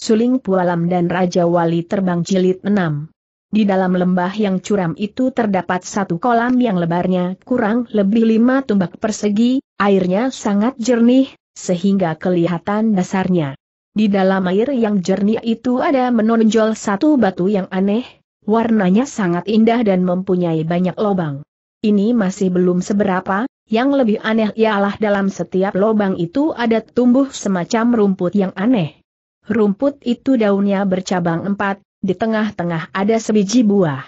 Suling Pualam dan Raja Wali Terbang Jilid 6. Di dalam lembah yang curam itu terdapat satu kolam yang lebarnya kurang lebih lima tumbak persegi, airnya sangat jernih, sehingga kelihatan dasarnya. Di dalam air yang jernih itu ada menonjol satu batu yang aneh, warnanya sangat indah dan mempunyai banyak lobang. Ini masih belum seberapa, yang lebih aneh ialah dalam setiap lobang itu ada tumbuh semacam rumput yang aneh. Rumput itu daunnya bercabang empat, di tengah-tengah ada sebiji buah.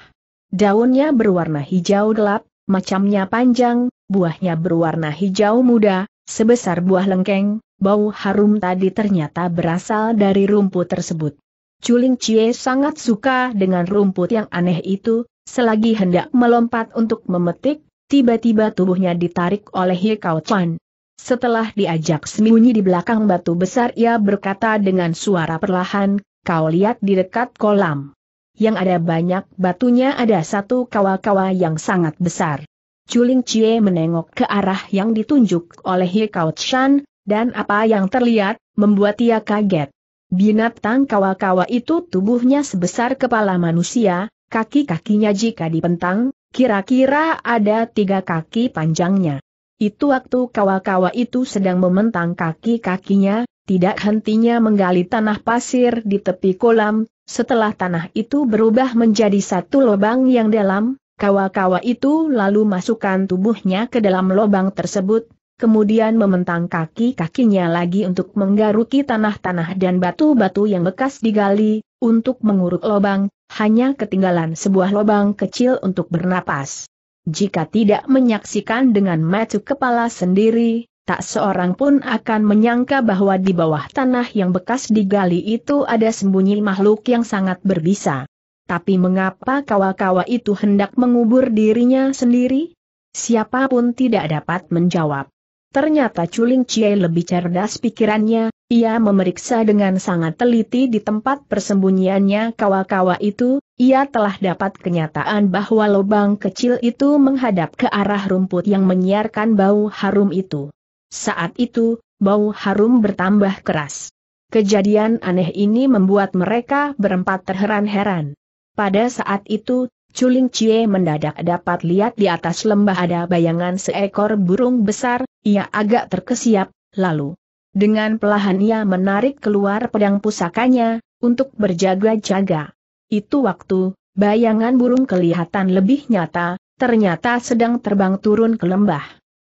Daunnya berwarna hijau gelap, macamnya panjang, buahnya berwarna hijau muda, sebesar buah lengkeng, bau harum tadi ternyata berasal dari rumput tersebut. Culing Cie sangat suka dengan rumput yang aneh itu, selagi hendak melompat untuk memetik, tiba-tiba tubuhnya ditarik oleh Hikau Chan. Setelah diajak sembunyi di belakang batu besar ia berkata dengan suara perlahan, kau lihat di dekat kolam. Yang ada banyak batunya ada satu kawa-kawa yang sangat besar. Chuling Chie menengok ke arah yang ditunjuk oleh Hikau Chan, dan apa yang terlihat, membuat ia kaget. Binatang kawa-kawa itu tubuhnya sebesar kepala manusia, kaki-kakinya jika dipentang, kira-kira ada tiga kaki panjangnya. Itu waktu kawa-kawa itu sedang mementang kaki-kakinya, tidak hentinya menggali tanah pasir di tepi kolam, setelah tanah itu berubah menjadi satu lubang yang dalam, kawa-kawa itu lalu masukkan tubuhnya ke dalam lubang tersebut, kemudian mementang kaki-kakinya lagi untuk menggaruki tanah-tanah dan batu-batu yang bekas digali, untuk menguruk lubang, hanya ketinggalan sebuah lubang kecil untuk bernapas. Jika tidak menyaksikan dengan mata kepala sendiri, tak seorang pun akan menyangka bahwa di bawah tanah yang bekas digali itu ada sembunyi makhluk yang sangat berbisa. Tapi mengapa kawa-kawa itu hendak mengubur dirinya sendiri? Siapapun tidak dapat menjawab. Ternyata Culing Cie lebih cerdas pikirannya, ia memeriksa dengan sangat teliti di tempat persembunyiannya kawa-kawa itu, ia telah dapat kenyataan bahwa lubang kecil itu menghadap ke arah rumput yang menyiarkan bau harum itu. Saat itu, bau harum bertambah keras. Kejadian aneh ini membuat mereka berempat terheran-heran. Pada saat itu, Culing Cie mendadak dapat lihat di atas lembah ada bayangan seekor burung besar, ia agak terkesiap, lalu dengan pelahan ia menarik keluar pedang pusakanya, untuk berjaga-jaga. Itu waktu, bayangan burung kelihatan lebih nyata, ternyata sedang terbang turun ke lembah.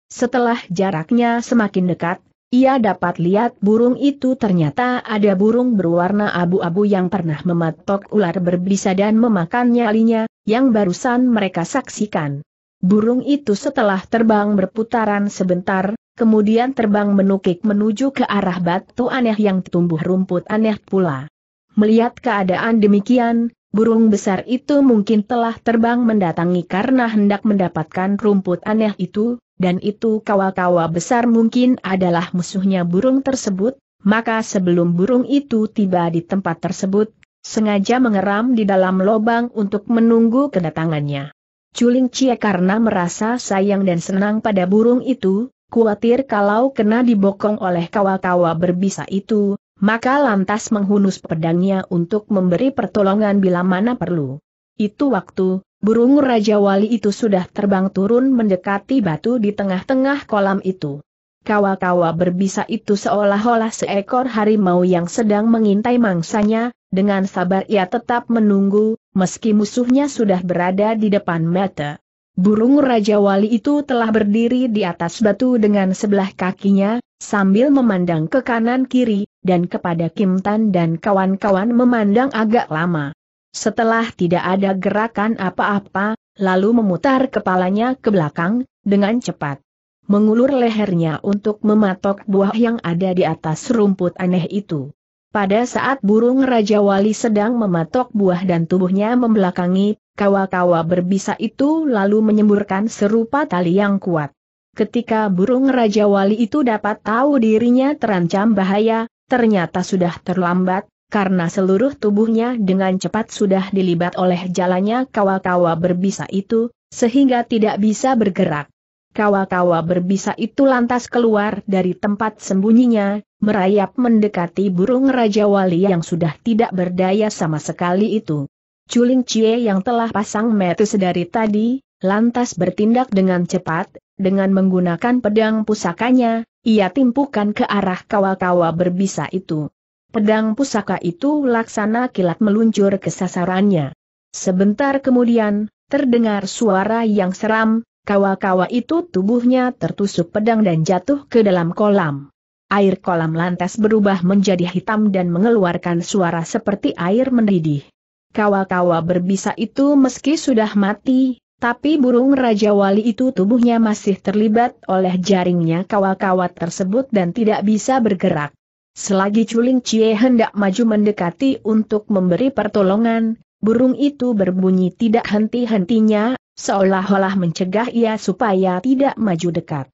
Setelah jaraknya semakin dekat, ia dapat lihat burung itu ternyata ada burung berwarna abu-abu yang pernah mematok ular berbisa dan memakan nyalinya, yang barusan mereka saksikan. Burung itu setelah terbang berputaran sebentar, kemudian terbang menukik menuju ke arah batu aneh yang tumbuh rumput aneh pula. Melihat keadaan demikian, burung besar itu mungkin telah terbang mendatangi karena hendak mendapatkan rumput aneh itu, dan itu kawa-kawa besar mungkin adalah musuhnya burung tersebut, maka sebelum burung itu tiba di tempat tersebut, sengaja mengeram di dalam lobang untuk menunggu kedatangannya. Culing Cie karena merasa sayang dan senang pada burung itu, Kuatir kalau kena dibokong oleh kawa-kawa berbisa itu, maka lantas menghunus pedangnya untuk memberi pertolongan bila mana perlu. Itu waktu, burung Raja Wali itu sudah terbang turun mendekati batu di tengah-tengah kolam itu. Kawa-kawa berbisa itu seolah-olah seekor harimau yang sedang mengintai mangsanya, dengan sabar ia tetap menunggu, meski musuhnya sudah berada di depan mata. Burung Raja Wali itu telah berdiri di atas batu dengan sebelah kakinya, sambil memandang ke kanan kiri, dan kepada Kim Tan dan kawan-kawan memandang agak lama. Setelah tidak ada gerakan apa-apa, lalu memutar kepalanya ke belakang, dengan cepat. Mengulur lehernya untuk mematok buah yang ada di atas rumput aneh itu. Pada saat burung Raja Wali sedang mematok buah dan tubuhnya membelakangi, kawa-kawa berbisa itu lalu menyemburkan serupa tali yang kuat. Ketika burung Raja Wali itu dapat tahu dirinya terancam bahaya, ternyata sudah terlambat, karena seluruh tubuhnya dengan cepat sudah dilibat oleh jalannya kawa-kawa berbisa itu, sehingga tidak bisa bergerak. Kawa-kawa berbisa itu lantas keluar dari tempat sembunyinya, merayap mendekati burung Raja Wali yang sudah tidak berdaya sama sekali itu. Culing Cie yang telah pasang metus dari tadi, lantas bertindak dengan cepat, dengan menggunakan pedang pusakanya, ia timpukan ke arah kawa-kawa berbisa itu. Pedang pusaka itu laksana kilat meluncur ke sasarannya. Sebentar kemudian, terdengar suara yang seram, kawa-kawa itu tubuhnya tertusuk pedang dan jatuh ke dalam kolam air kolam lantas berubah menjadi hitam dan mengeluarkan suara seperti air mendidih. Kawa-kawa berbisa itu meski sudah mati, tapi burung Raja Wali itu tubuhnya masih terlibat oleh jaringnya kawa-kawa tersebut dan tidak bisa bergerak. Selagi Culing Cie hendak maju mendekati untuk memberi pertolongan, burung itu berbunyi tidak henti-hentinya, seolah-olah mencegah ia supaya tidak maju dekat.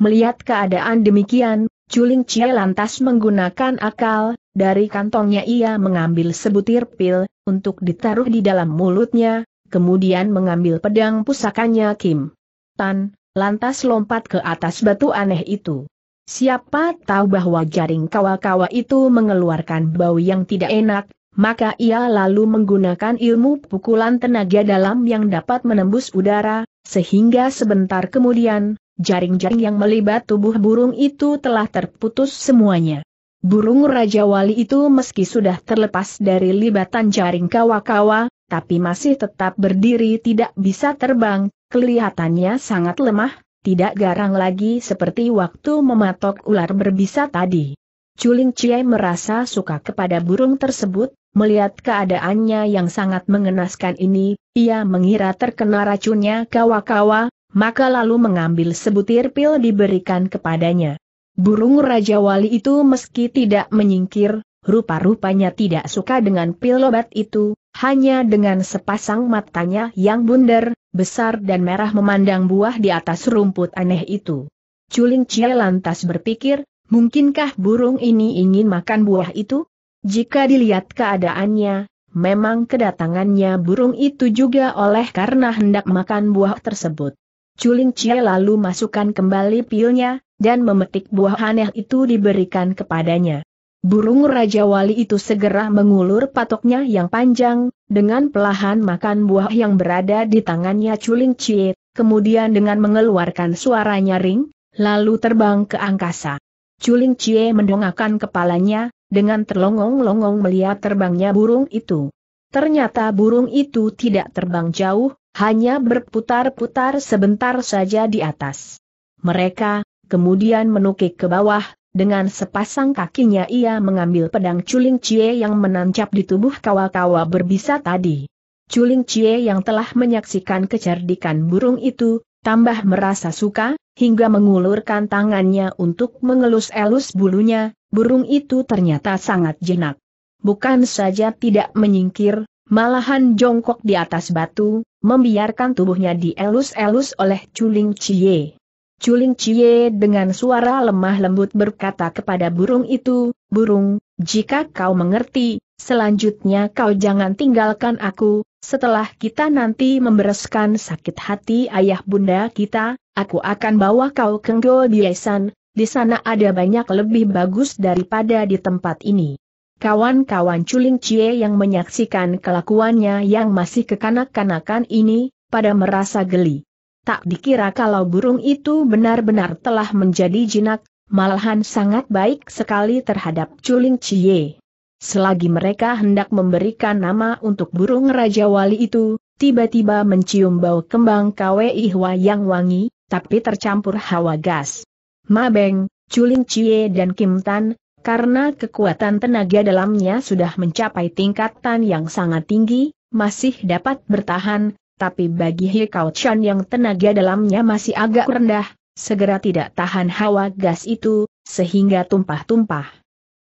Melihat keadaan demikian, Juling Cie lantas menggunakan akal, dari kantongnya ia mengambil sebutir pil, untuk ditaruh di dalam mulutnya, kemudian mengambil pedang pusakanya Kim Tan, lantas lompat ke atas batu aneh itu. Siapa tahu bahwa jaring kawa-kawa itu mengeluarkan bau yang tidak enak, maka ia lalu menggunakan ilmu pukulan tenaga dalam yang dapat menembus udara, sehingga sebentar kemudian, Jaring-jaring yang melibat tubuh burung itu telah terputus semuanya. Burung Raja Wali itu meski sudah terlepas dari libatan jaring kawa-kawa, tapi masih tetap berdiri tidak bisa terbang, kelihatannya sangat lemah, tidak garang lagi seperti waktu mematok ular berbisa tadi. Culing Cie merasa suka kepada burung tersebut, melihat keadaannya yang sangat mengenaskan ini, ia mengira terkena racunnya kawa-kawa, maka lalu mengambil sebutir pil diberikan kepadanya. Burung Raja Wali itu meski tidak menyingkir, rupa-rupanya tidak suka dengan pil obat itu, hanya dengan sepasang matanya yang bundar, besar dan merah memandang buah di atas rumput aneh itu. Culing Cie lantas berpikir, mungkinkah burung ini ingin makan buah itu? Jika dilihat keadaannya, memang kedatangannya burung itu juga oleh karena hendak makan buah tersebut. Culing Cie lalu masukkan kembali pilnya, dan memetik buah aneh itu diberikan kepadanya. Burung Raja Wali itu segera mengulur patoknya yang panjang, dengan pelahan makan buah yang berada di tangannya Culing Cie. kemudian dengan mengeluarkan suara nyaring, lalu terbang ke angkasa. Culing Cie mendongakkan kepalanya, dengan terlongong-longong melihat terbangnya burung itu. Ternyata burung itu tidak terbang jauh, hanya berputar-putar sebentar saja di atas. Mereka, kemudian menukik ke bawah, dengan sepasang kakinya ia mengambil pedang Culing Cie yang menancap di tubuh kawa-kawa berbisa tadi. Culing Cie yang telah menyaksikan kecerdikan burung itu, tambah merasa suka, hingga mengulurkan tangannya untuk mengelus-elus bulunya, burung itu ternyata sangat jenak. Bukan saja tidak menyingkir, malahan jongkok di atas batu, membiarkan tubuhnya dielus-elus oleh Chuling Chie. Chuling Chie dengan suara lemah lembut berkata kepada burung itu, Burung, jika kau mengerti, selanjutnya kau jangan tinggalkan aku, setelah kita nanti membereskan sakit hati ayah bunda kita, aku akan bawa kau ke Ngobiesan, di sana ada banyak lebih bagus daripada di tempat ini. Kawan-kawan Culing Cie yang menyaksikan kelakuannya yang masih kekanak-kanakan ini, pada merasa geli. Tak dikira kalau burung itu benar-benar telah menjadi jinak, malahan sangat baik sekali terhadap Culing Cie. Selagi mereka hendak memberikan nama untuk burung Raja Wali itu, tiba-tiba mencium bau kembang kawe ihwa yang wangi, tapi tercampur hawa gas. Mabeng, Culing Cie dan Kim Tan, karena kekuatan tenaga dalamnya sudah mencapai tingkatan yang sangat tinggi, masih dapat bertahan, tapi bagi Hikau Chan yang tenaga dalamnya masih agak rendah, segera tidak tahan hawa gas itu, sehingga tumpah-tumpah.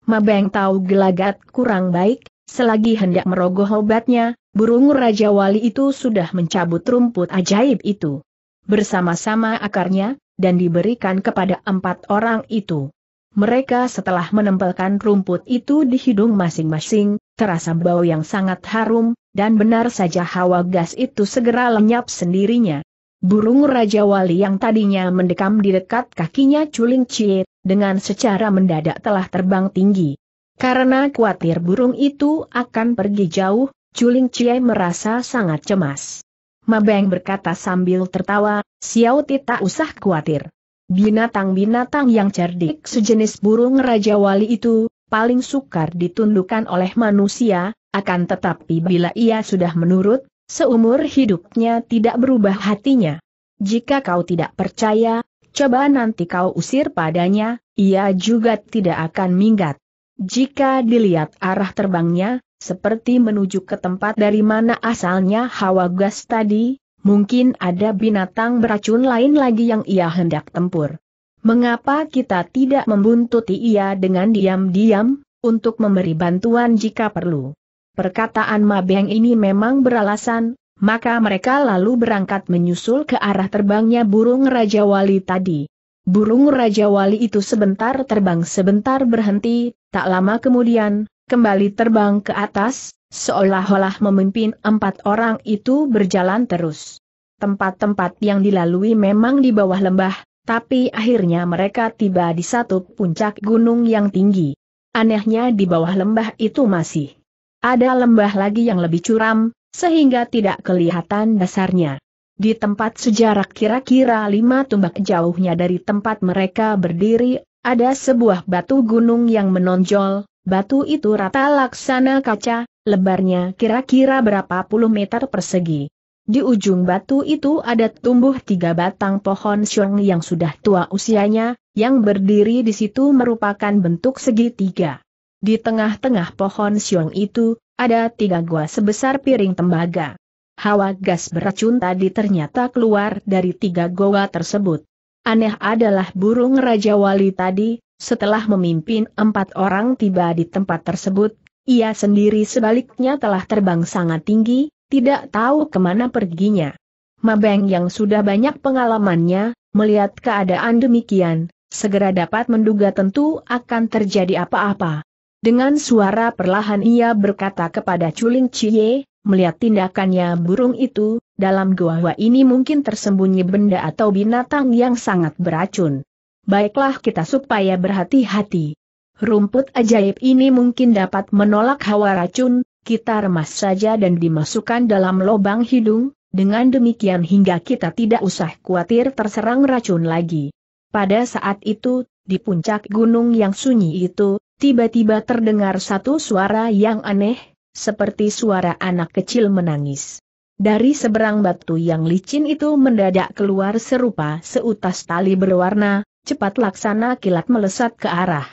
Mabeng tahu gelagat kurang baik, selagi hendak merogoh obatnya, burung Raja Wali itu sudah mencabut rumput ajaib itu. Bersama-sama akarnya, dan diberikan kepada empat orang itu. Mereka setelah menempelkan rumput itu di hidung masing-masing, terasa bau yang sangat harum, dan benar saja hawa gas itu segera lenyap sendirinya. Burung Raja Wali yang tadinya mendekam di dekat kakinya Culing Cie, dengan secara mendadak telah terbang tinggi. Karena khawatir burung itu akan pergi jauh, Culing Cie merasa sangat cemas. Mabeng berkata sambil tertawa, Xiao Ti tak usah khawatir. Binatang-binatang yang cerdik sejenis burung Raja Wali itu, paling sukar ditundukkan oleh manusia, akan tetapi bila ia sudah menurut, seumur hidupnya tidak berubah hatinya. Jika kau tidak percaya, coba nanti kau usir padanya, ia juga tidak akan minggat. Jika dilihat arah terbangnya, seperti menuju ke tempat dari mana asalnya hawa gas tadi, Mungkin ada binatang beracun lain lagi yang ia hendak tempur. Mengapa kita tidak membuntuti ia dengan diam-diam, untuk memberi bantuan jika perlu? Perkataan Mabeng ini memang beralasan, maka mereka lalu berangkat menyusul ke arah terbangnya burung Raja Wali tadi. Burung Raja Wali itu sebentar terbang sebentar berhenti, tak lama kemudian, kembali terbang ke atas, seolah-olah memimpin empat orang itu berjalan terus. Tempat-tempat yang dilalui memang di bawah lembah, tapi akhirnya mereka tiba di satu puncak gunung yang tinggi. Anehnya di bawah lembah itu masih ada lembah lagi yang lebih curam, sehingga tidak kelihatan dasarnya. Di tempat sejarah kira-kira lima tumbak jauhnya dari tempat mereka berdiri, ada sebuah batu gunung yang menonjol, Batu itu rata laksana kaca, lebarnya kira-kira berapa puluh meter persegi. Di ujung batu itu ada tumbuh tiga batang pohon siung yang sudah tua usianya, yang berdiri di situ merupakan bentuk segitiga. Di tengah-tengah pohon siung itu, ada tiga gua sebesar piring tembaga. Hawa gas beracun tadi ternyata keluar dari tiga goa tersebut. Aneh adalah burung Raja Wali tadi, setelah memimpin empat orang tiba di tempat tersebut, ia sendiri sebaliknya telah terbang sangat tinggi, tidak tahu kemana perginya. Mabeng yang sudah banyak pengalamannya, melihat keadaan demikian, segera dapat menduga tentu akan terjadi apa-apa. Dengan suara perlahan ia berkata kepada Culing Cie, melihat tindakannya burung itu, dalam gua gua ini mungkin tersembunyi benda atau binatang yang sangat beracun baiklah kita supaya berhati-hati. Rumput ajaib ini mungkin dapat menolak hawa racun, kita remas saja dan dimasukkan dalam lubang hidung, dengan demikian hingga kita tidak usah khawatir terserang racun lagi. Pada saat itu, di puncak gunung yang sunyi itu, tiba-tiba terdengar satu suara yang aneh, seperti suara anak kecil menangis. Dari seberang batu yang licin itu mendadak keluar serupa seutas tali berwarna, cepat laksana kilat melesat ke arah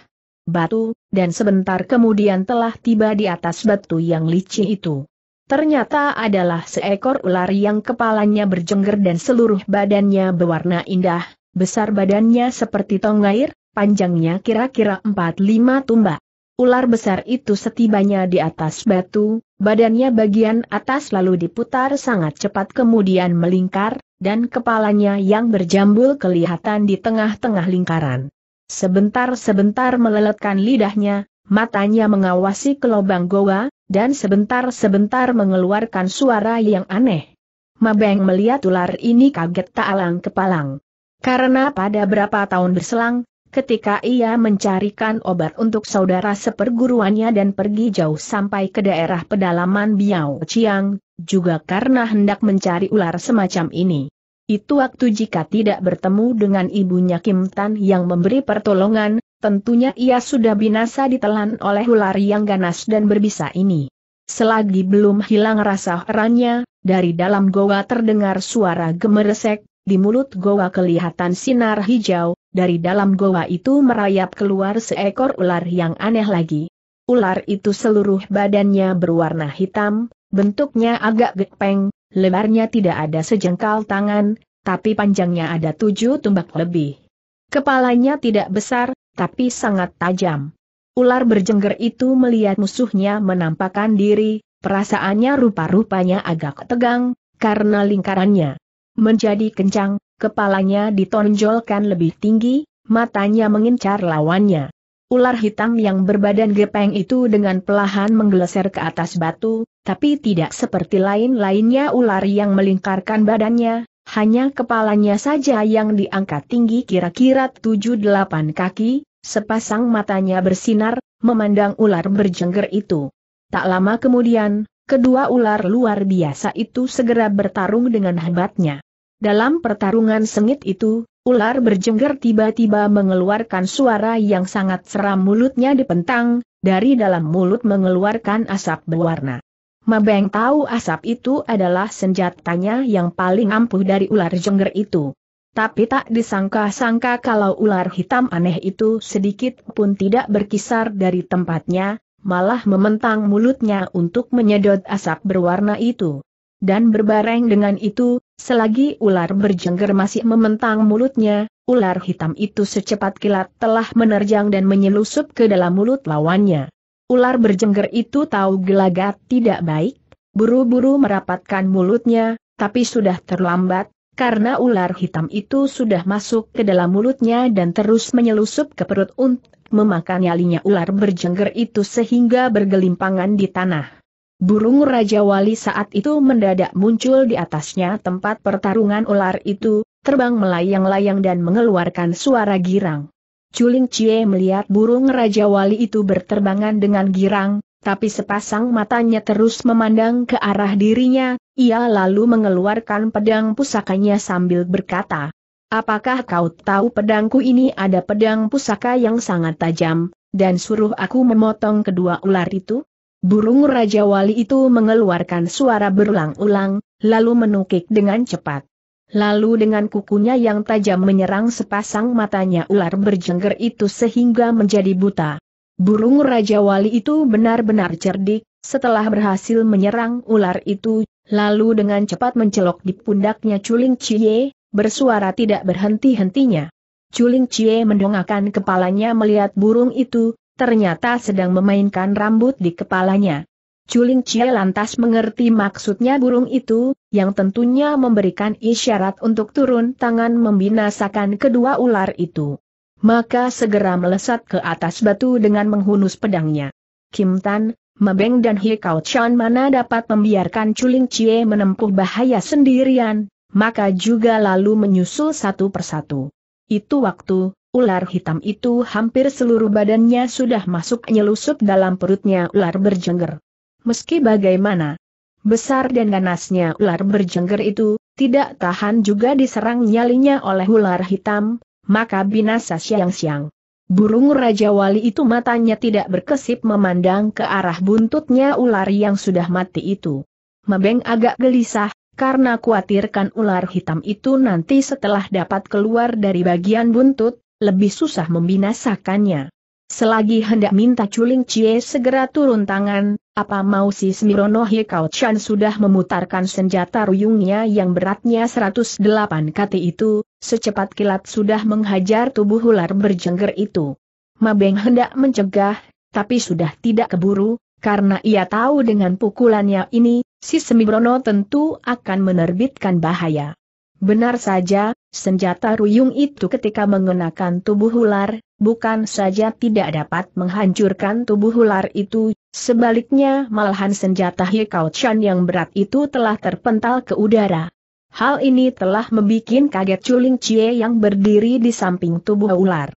batu, dan sebentar kemudian telah tiba di atas batu yang licin itu. Ternyata adalah seekor ular yang kepalanya berjengger dan seluruh badannya berwarna indah, besar badannya seperti tong air, panjangnya kira-kira 4-5 tumbak. Ular besar itu setibanya di atas batu, badannya bagian atas lalu diputar sangat cepat kemudian melingkar, dan kepalanya yang berjambul kelihatan di tengah-tengah lingkaran. Sebentar-sebentar meleletkan lidahnya, matanya mengawasi ke lubang goa, dan sebentar-sebentar mengeluarkan suara yang aneh. Mabeng melihat ular ini kaget tak alang kepalang. Karena pada berapa tahun berselang, ketika ia mencarikan obat untuk saudara seperguruannya dan pergi jauh sampai ke daerah pedalaman Biao Chiang, juga karena hendak mencari ular semacam ini. Itu waktu jika tidak bertemu dengan ibunya Kim Tan yang memberi pertolongan, tentunya ia sudah binasa ditelan oleh ular yang ganas dan berbisa ini. Selagi belum hilang rasa herannya, dari dalam goa terdengar suara gemeresek, di mulut goa kelihatan sinar hijau, dari dalam goa itu merayap keluar seekor ular yang aneh lagi. Ular itu seluruh badannya berwarna hitam, Bentuknya agak gepeng, lebarnya tidak ada sejengkal tangan, tapi panjangnya ada tujuh tumbak lebih. Kepalanya tidak besar, tapi sangat tajam. Ular berjengger itu melihat musuhnya menampakkan diri, perasaannya rupa-rupanya agak tegang, karena lingkarannya menjadi kencang, kepalanya ditonjolkan lebih tinggi, matanya mengincar lawannya. Ular hitam yang berbadan gepeng itu dengan pelahan menggeleser ke atas batu, tapi tidak seperti lain-lainnya ular yang melingkarkan badannya, hanya kepalanya saja yang diangkat tinggi kira-kira 7-8 kaki, sepasang matanya bersinar, memandang ular berjengger itu. Tak lama kemudian, kedua ular luar biasa itu segera bertarung dengan hebatnya. Dalam pertarungan sengit itu, ular berjengger tiba-tiba mengeluarkan suara yang sangat seram mulutnya dipentang, dari dalam mulut mengeluarkan asap berwarna. Mabeng tahu asap itu adalah senjatanya yang paling ampuh dari ular jengger itu. Tapi tak disangka-sangka kalau ular hitam aneh itu sedikit pun tidak berkisar dari tempatnya, malah mementang mulutnya untuk menyedot asap berwarna itu. Dan berbareng dengan itu, selagi ular berjengger masih mementang mulutnya, ular hitam itu secepat kilat telah menerjang dan menyelusup ke dalam mulut lawannya. Ular berjengger itu tahu gelagat tidak baik, buru-buru merapatkan mulutnya, tapi sudah terlambat, karena ular hitam itu sudah masuk ke dalam mulutnya dan terus menyelusup ke perut untuk memakan nyalinya ular berjengger itu sehingga bergelimpangan di tanah. Burung Raja Wali saat itu mendadak muncul di atasnya tempat pertarungan ular itu, terbang melayang-layang dan mengeluarkan suara girang. Culing Cie melihat burung Raja Wali itu berterbangan dengan girang, tapi sepasang matanya terus memandang ke arah dirinya, ia lalu mengeluarkan pedang pusakanya sambil berkata, Apakah kau tahu pedangku ini ada pedang pusaka yang sangat tajam, dan suruh aku memotong kedua ular itu? Burung Raja Wali itu mengeluarkan suara berulang-ulang, lalu menukik dengan cepat. Lalu dengan kukunya yang tajam menyerang sepasang matanya ular berjengger itu sehingga menjadi buta. Burung Raja Wali itu benar-benar cerdik, setelah berhasil menyerang ular itu, lalu dengan cepat mencelok di pundaknya Culing Cie, bersuara tidak berhenti-hentinya. Culing Cie mendongakkan kepalanya melihat burung itu, ternyata sedang memainkan rambut di kepalanya. Culing Cie lantas mengerti maksudnya burung itu, yang tentunya memberikan isyarat untuk turun tangan membinasakan kedua ular itu. Maka segera melesat ke atas batu dengan menghunus pedangnya. Kim Tan, Mebeng dan Hikau Chan mana dapat membiarkan Chuling Chie menempuh bahaya sendirian, maka juga lalu menyusul satu persatu. Itu waktu, ular hitam itu hampir seluruh badannya sudah masuk nyelusup dalam perutnya ular berjengger. Meski bagaimana, besar dan ganasnya ular berjengger itu, tidak tahan juga diserang nyalinya oleh ular hitam, maka binasa siang-siang. Burung Raja Wali itu matanya tidak berkesip memandang ke arah buntutnya ular yang sudah mati itu. Mebeng agak gelisah, karena khawatirkan ular hitam itu nanti setelah dapat keluar dari bagian buntut, lebih susah membinasakannya. Selagi hendak minta Culing Cie segera turun tangan, apa mau si Semirono Hikau Chan sudah memutarkan senjata ruyungnya yang beratnya 108 kati itu, secepat kilat sudah menghajar tubuh ular berjengger itu. Mabeng hendak mencegah, tapi sudah tidak keburu, karena ia tahu dengan pukulannya ini, si Smirono tentu akan menerbitkan bahaya. Benar saja, senjata ruyung itu ketika mengenakan tubuh ular, bukan saja tidak dapat menghancurkan tubuh ular itu, sebaliknya malahan senjata Hikau Chan yang berat itu telah terpental ke udara. Hal ini telah membuat kaget Chuling Chie yang berdiri di samping tubuh ular.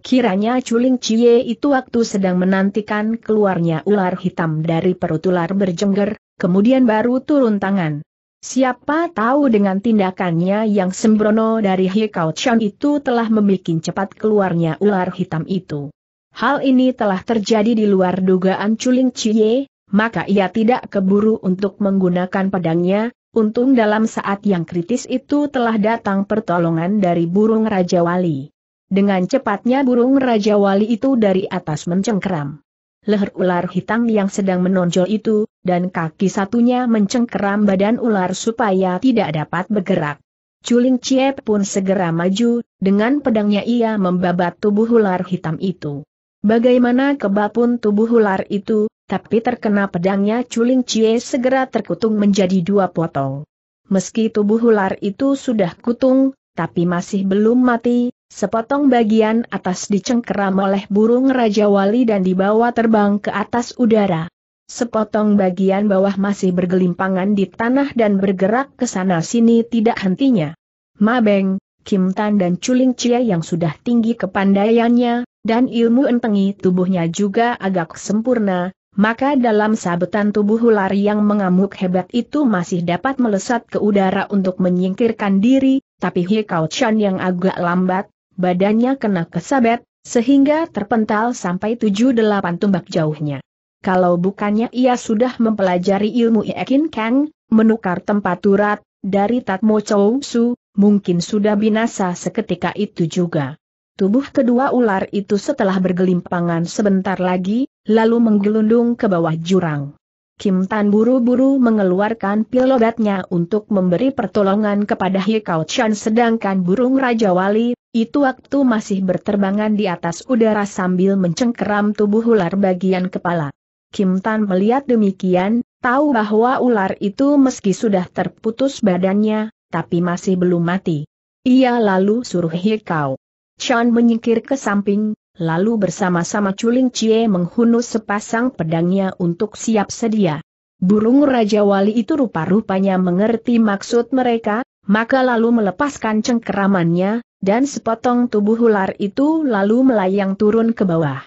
Kiranya Chuling Chie itu waktu sedang menantikan keluarnya ular hitam dari perut ular berjengger, kemudian baru turun tangan. Siapa tahu dengan tindakannya yang sembrono dari Hikau Chan itu telah membuat cepat keluarnya ular hitam itu. Hal ini telah terjadi di luar dugaan Chuling Chie, maka ia tidak keburu untuk menggunakan pedangnya, untung dalam saat yang kritis itu telah datang pertolongan dari burung Raja Wali. Dengan cepatnya burung Raja Wali itu dari atas mencengkeram leher ular hitam yang sedang menonjol itu, dan kaki satunya mencengkeram badan ular supaya tidak dapat bergerak. Culing Cie pun segera maju, dengan pedangnya ia membabat tubuh ular hitam itu. Bagaimana keba pun tubuh ular itu, tapi terkena pedangnya Culing Cie segera terkutung menjadi dua potong. Meski tubuh ular itu sudah kutung, tapi masih belum mati, Sepotong bagian atas dicengkeram oleh burung Raja Wali dan dibawa terbang ke atas udara. Sepotong bagian bawah masih bergelimpangan di tanah dan bergerak ke sana-sini tidak hentinya. Mabeng, Kim Tan dan Chuling Chia yang sudah tinggi kepandaiannya, dan ilmu entengi tubuhnya juga agak sempurna, maka dalam sabetan tubuh ular yang mengamuk hebat itu masih dapat melesat ke udara untuk menyingkirkan diri, tapi Hikau Chan yang agak lambat, Badannya kena kesabet, sehingga terpental sampai tujuh delapan tumbak jauhnya. Kalau bukannya ia sudah mempelajari ilmu Iekin Kang, menukar tempat turat, dari Tatmo Chou Su, mungkin sudah binasa seketika itu juga. Tubuh kedua ular itu setelah bergelimpangan sebentar lagi, lalu menggelundung ke bawah jurang. Kim Tan buru-buru mengeluarkan pil obatnya untuk memberi pertolongan kepada Hikau Chan sedangkan burung Raja Wali itu waktu masih berterbangan di atas udara sambil mencengkeram tubuh ular bagian kepala. Kim Tan melihat demikian, tahu bahwa ular itu meski sudah terputus badannya, tapi masih belum mati. Ia lalu suruh Hikau. Chan menyingkir ke samping, lalu bersama-sama Culing Cie menghunus sepasang pedangnya untuk siap sedia. Burung Raja Wali itu rupa-rupanya mengerti maksud mereka, maka lalu melepaskan cengkeramannya, dan sepotong tubuh ular itu lalu melayang turun ke bawah.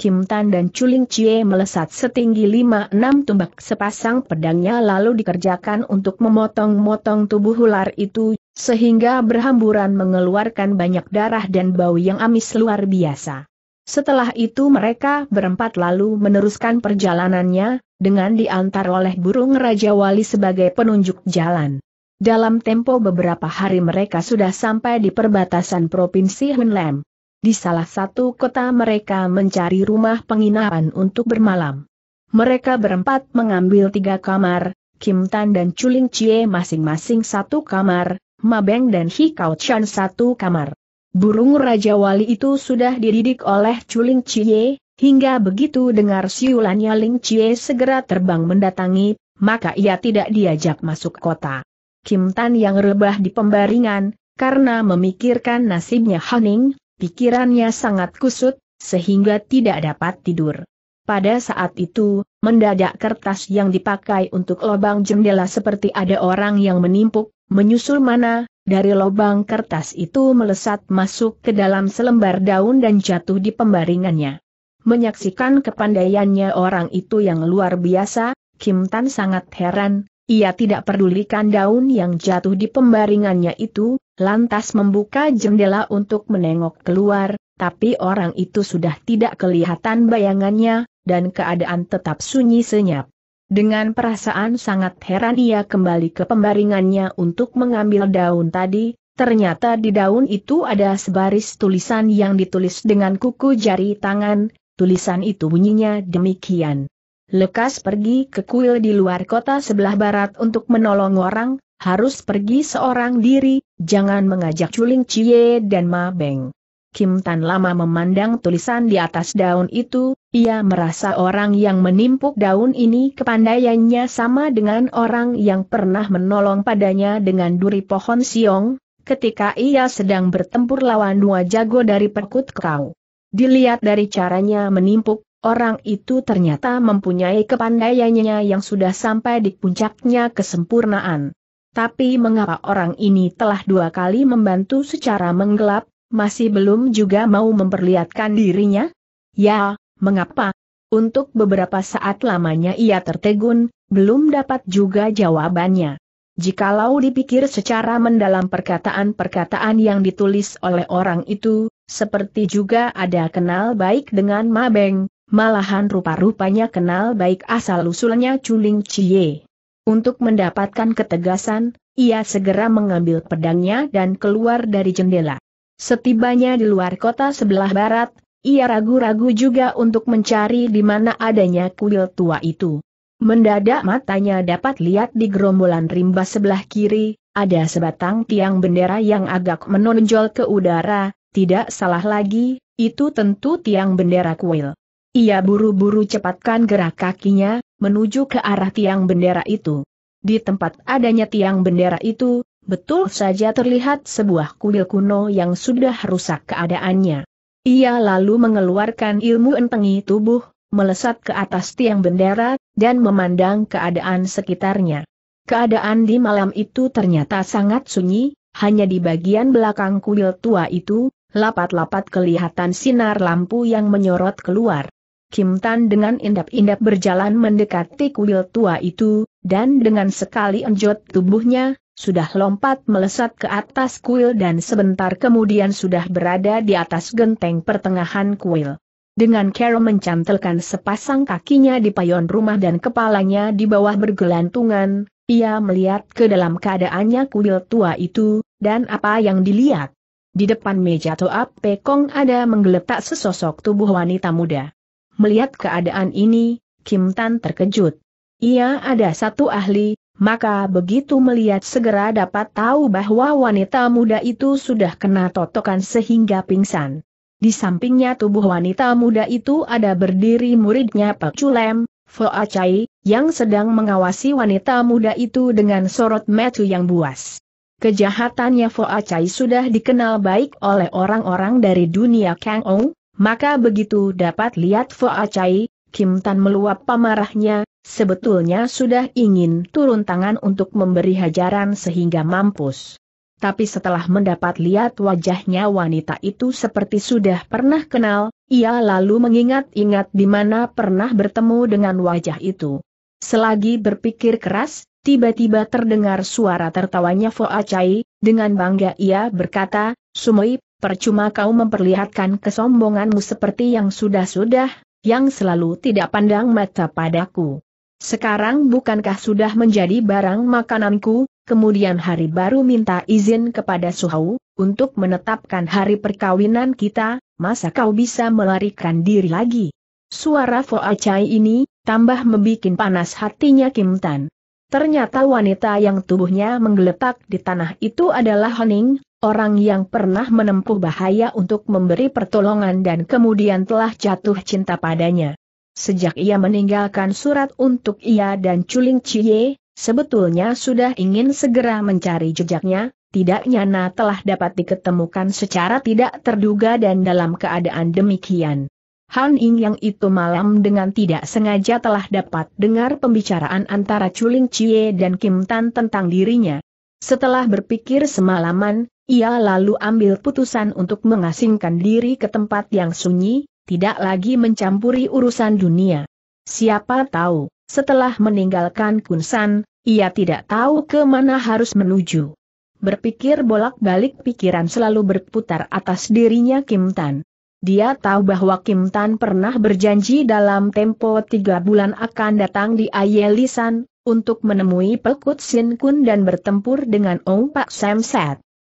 Kim Tan dan Chuling Chie melesat setinggi 5-6 tumbak sepasang pedangnya lalu dikerjakan untuk memotong-motong tubuh ular itu, sehingga berhamburan mengeluarkan banyak darah dan bau yang amis luar biasa. Setelah itu mereka berempat lalu meneruskan perjalanannya, dengan diantar oleh burung Raja Wali sebagai penunjuk jalan. Dalam tempo beberapa hari mereka sudah sampai di perbatasan Provinsi Hunlem. Di salah satu kota mereka mencari rumah penginapan untuk bermalam. Mereka berempat mengambil tiga kamar, Kim Tan dan Chuling Chie masing-masing satu kamar, Ma Beng dan Kao Chan satu kamar. Burung Raja Wali itu sudah dididik oleh Chuling Chie, hingga begitu dengar siulannya Ling Chie segera terbang mendatangi, maka ia tidak diajak masuk kota. Kim Tan yang rebah di pembaringan, karena memikirkan nasibnya Haning, pikirannya sangat kusut, sehingga tidak dapat tidur. Pada saat itu, mendadak kertas yang dipakai untuk lubang jendela seperti ada orang yang menimpuk, menyusul mana, dari lubang kertas itu melesat masuk ke dalam selembar daun dan jatuh di pembaringannya. Menyaksikan kepandaiannya orang itu yang luar biasa, Kim Tan sangat heran, ia tidak pedulikan daun yang jatuh di pembaringannya itu, lantas membuka jendela untuk menengok keluar, tapi orang itu sudah tidak kelihatan bayangannya, dan keadaan tetap sunyi senyap. Dengan perasaan sangat heran ia kembali ke pembaringannya untuk mengambil daun tadi, ternyata di daun itu ada sebaris tulisan yang ditulis dengan kuku jari tangan, tulisan itu bunyinya demikian lekas pergi ke kuil di luar kota sebelah barat untuk menolong orang, harus pergi seorang diri, jangan mengajak culing Cie dan Ma Beng. Kim Tan lama memandang tulisan di atas daun itu, ia merasa orang yang menimpuk daun ini kepandaiannya sama dengan orang yang pernah menolong padanya dengan duri pohon siong, ketika ia sedang bertempur lawan dua jago dari perkut kau. Dilihat dari caranya menimpuk, Orang itu ternyata mempunyai kepandaiannya yang sudah sampai di puncaknya kesempurnaan. Tapi mengapa orang ini telah dua kali membantu secara menggelap, masih belum juga mau memperlihatkan dirinya? Ya, mengapa? Untuk beberapa saat lamanya ia tertegun, belum dapat juga jawabannya. Jikalau dipikir secara mendalam perkataan-perkataan yang ditulis oleh orang itu, seperti juga ada kenal baik dengan Mabeng, malahan rupa-rupanya kenal baik asal-usulnya Chuling Chie. Untuk mendapatkan ketegasan, ia segera mengambil pedangnya dan keluar dari jendela. Setibanya di luar kota sebelah barat, ia ragu-ragu juga untuk mencari di mana adanya kuil tua itu. Mendadak matanya dapat lihat di gerombolan rimba sebelah kiri, ada sebatang tiang bendera yang agak menonjol ke udara, tidak salah lagi, itu tentu tiang bendera kuil. Ia buru-buru cepatkan gerak kakinya, menuju ke arah tiang bendera itu. Di tempat adanya tiang bendera itu, betul saja terlihat sebuah kuil kuno yang sudah rusak keadaannya. Ia lalu mengeluarkan ilmu entengi tubuh, melesat ke atas tiang bendera, dan memandang keadaan sekitarnya. Keadaan di malam itu ternyata sangat sunyi, hanya di bagian belakang kuil tua itu, lapat-lapat kelihatan sinar lampu yang menyorot keluar. Kim Tan dengan indap-indap berjalan mendekati kuil tua itu, dan dengan sekali enjot tubuhnya, sudah lompat melesat ke atas kuil dan sebentar kemudian sudah berada di atas genteng pertengahan kuil. Dengan cara mencantelkan sepasang kakinya di payon rumah dan kepalanya di bawah bergelantungan, ia melihat ke dalam keadaannya kuil tua itu, dan apa yang dilihat. Di depan meja Toa Pekong ada menggeletak sesosok tubuh wanita muda. Melihat keadaan ini, Kim Tan terkejut. Ia ada satu ahli, maka begitu melihat segera dapat tahu bahwa wanita muda itu sudah kena totokan sehingga pingsan. Di sampingnya tubuh wanita muda itu ada berdiri muridnya Pak Culem, Fo Acai, yang sedang mengawasi wanita muda itu dengan sorot metu yang buas. Kejahatannya Fo Acai sudah dikenal baik oleh orang-orang dari dunia Kang Ou, maka begitu dapat lihat Fo Acai, Kim Tan meluap pamarahnya, sebetulnya sudah ingin turun tangan untuk memberi hajaran sehingga mampus. Tapi setelah mendapat lihat wajahnya wanita itu seperti sudah pernah kenal, ia lalu mengingat-ingat di mana pernah bertemu dengan wajah itu. Selagi berpikir keras, tiba-tiba terdengar suara tertawanya Fo Acai, dengan bangga ia berkata, Sumoib, percuma kau memperlihatkan kesombonganmu seperti yang sudah-sudah, yang selalu tidak pandang mata padaku. Sekarang bukankah sudah menjadi barang makananku, kemudian hari baru minta izin kepada Suhau, untuk menetapkan hari perkawinan kita, masa kau bisa melarikan diri lagi? Suara Foa Chai ini, tambah membuat panas hatinya Kim Tan. Ternyata wanita yang tubuhnya menggeletak di tanah itu adalah Honing, Orang yang pernah menempuh bahaya untuk memberi pertolongan dan kemudian telah jatuh cinta padanya. Sejak ia meninggalkan surat untuk ia dan Chuling Chie, sebetulnya sudah ingin segera mencari jejaknya, tidak nyana telah dapat diketemukan secara tidak terduga dan dalam keadaan demikian. Han Ying yang itu malam dengan tidak sengaja telah dapat dengar pembicaraan antara Chuling Chie dan Kim Tan tentang dirinya. Setelah berpikir semalaman, ia lalu ambil putusan untuk mengasingkan diri ke tempat yang sunyi, tidak lagi mencampuri urusan dunia. Siapa tahu, setelah meninggalkan Kunsan, ia tidak tahu ke mana harus menuju. Berpikir bolak-balik pikiran selalu berputar atas dirinya Kim Tan. Dia tahu bahwa Kim Tan pernah berjanji dalam tempo tiga bulan akan datang di Ayelisan, untuk menemui Pekut Sin Kun dan bertempur dengan Ong Pak Sam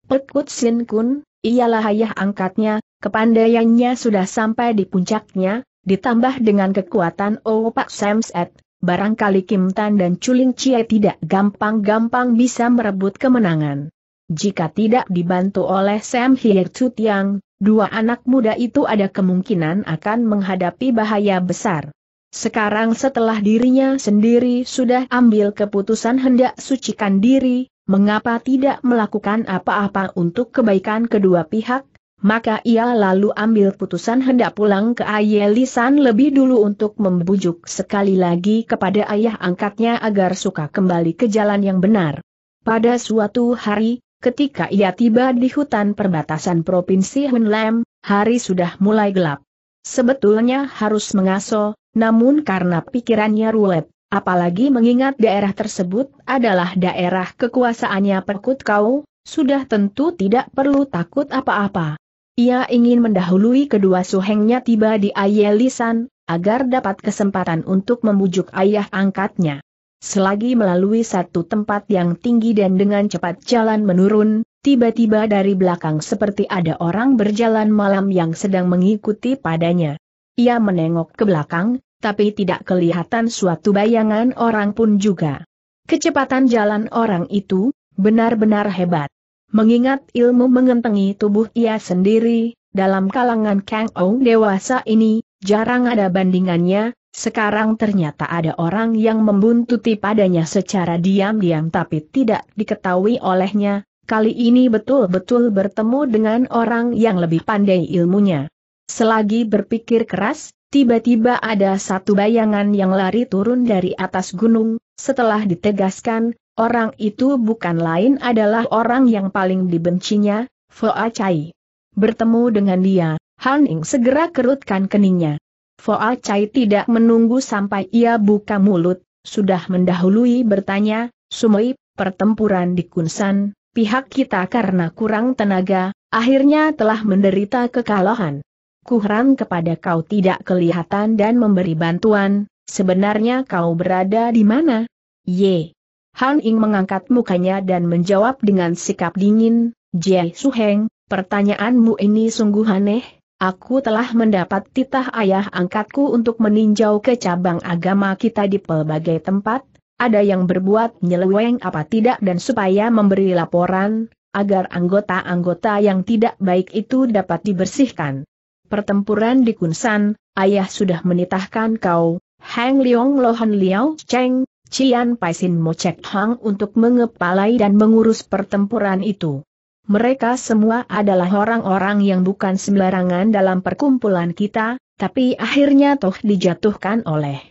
Perkut Sin Kun, ialah ayah angkatnya, kepandaiannya sudah sampai di puncaknya, ditambah dengan kekuatan Opak oh Samset, barangkali Kim Tan dan Chuling Chie tidak gampang-gampang bisa merebut kemenangan. Jika tidak dibantu oleh Sam Hyer yang, dua anak muda itu ada kemungkinan akan menghadapi bahaya besar. Sekarang setelah dirinya sendiri sudah ambil keputusan hendak sucikan diri, mengapa tidak melakukan apa-apa untuk kebaikan kedua pihak? Maka ia lalu ambil putusan hendak pulang ke Ayelisan lebih dulu untuk membujuk sekali lagi kepada ayah angkatnya agar suka kembali ke jalan yang benar. Pada suatu hari, ketika ia tiba di hutan perbatasan Provinsi Hunlem, hari sudah mulai gelap. Sebetulnya harus mengaso, namun karena pikirannya ruwet, Apalagi mengingat daerah tersebut adalah daerah kekuasaannya Perkut Kau, sudah tentu tidak perlu takut apa-apa. Ia ingin mendahului kedua suhengnya tiba di Ayelisan, agar dapat kesempatan untuk membujuk ayah angkatnya. Selagi melalui satu tempat yang tinggi dan dengan cepat jalan menurun, tiba-tiba dari belakang seperti ada orang berjalan malam yang sedang mengikuti padanya. Ia menengok ke belakang, tapi tidak kelihatan suatu bayangan orang pun juga. Kecepatan jalan orang itu, benar-benar hebat. Mengingat ilmu mengentengi tubuh ia sendiri, dalam kalangan Kang Ou dewasa ini, jarang ada bandingannya, sekarang ternyata ada orang yang membuntuti padanya secara diam-diam tapi tidak diketahui olehnya, kali ini betul-betul bertemu dengan orang yang lebih pandai ilmunya. Selagi berpikir keras, tiba-tiba ada satu bayangan yang lari turun dari atas gunung, setelah ditegaskan, orang itu bukan lain adalah orang yang paling dibencinya, Foa Chai. Bertemu dengan dia, Han segera kerutkan keningnya. Foa Chai tidak menunggu sampai ia buka mulut, sudah mendahului bertanya, Sumoi, pertempuran di Kunsan, pihak kita karena kurang tenaga, akhirnya telah menderita kekalahan. Kuhran kepada kau tidak kelihatan dan memberi bantuan, sebenarnya kau berada di mana? Ye. Han Ying mengangkat mukanya dan menjawab dengan sikap dingin, Jie Suheng, pertanyaanmu ini sungguh aneh, aku telah mendapat titah ayah angkatku untuk meninjau ke cabang agama kita di pelbagai tempat, ada yang berbuat nyeleweng apa tidak dan supaya memberi laporan, agar anggota-anggota yang tidak baik itu dapat dibersihkan pertempuran di Kunsan, ayah sudah menitahkan kau, Hang Leong Lohan Liao Cheng, Cian Paisin Mocek Hang untuk mengepalai dan mengurus pertempuran itu. Mereka semua adalah orang-orang yang bukan sembarangan dalam perkumpulan kita, tapi akhirnya toh dijatuhkan oleh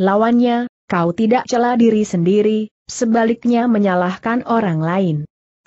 lawannya, kau tidak celah diri sendiri, sebaliknya menyalahkan orang lain.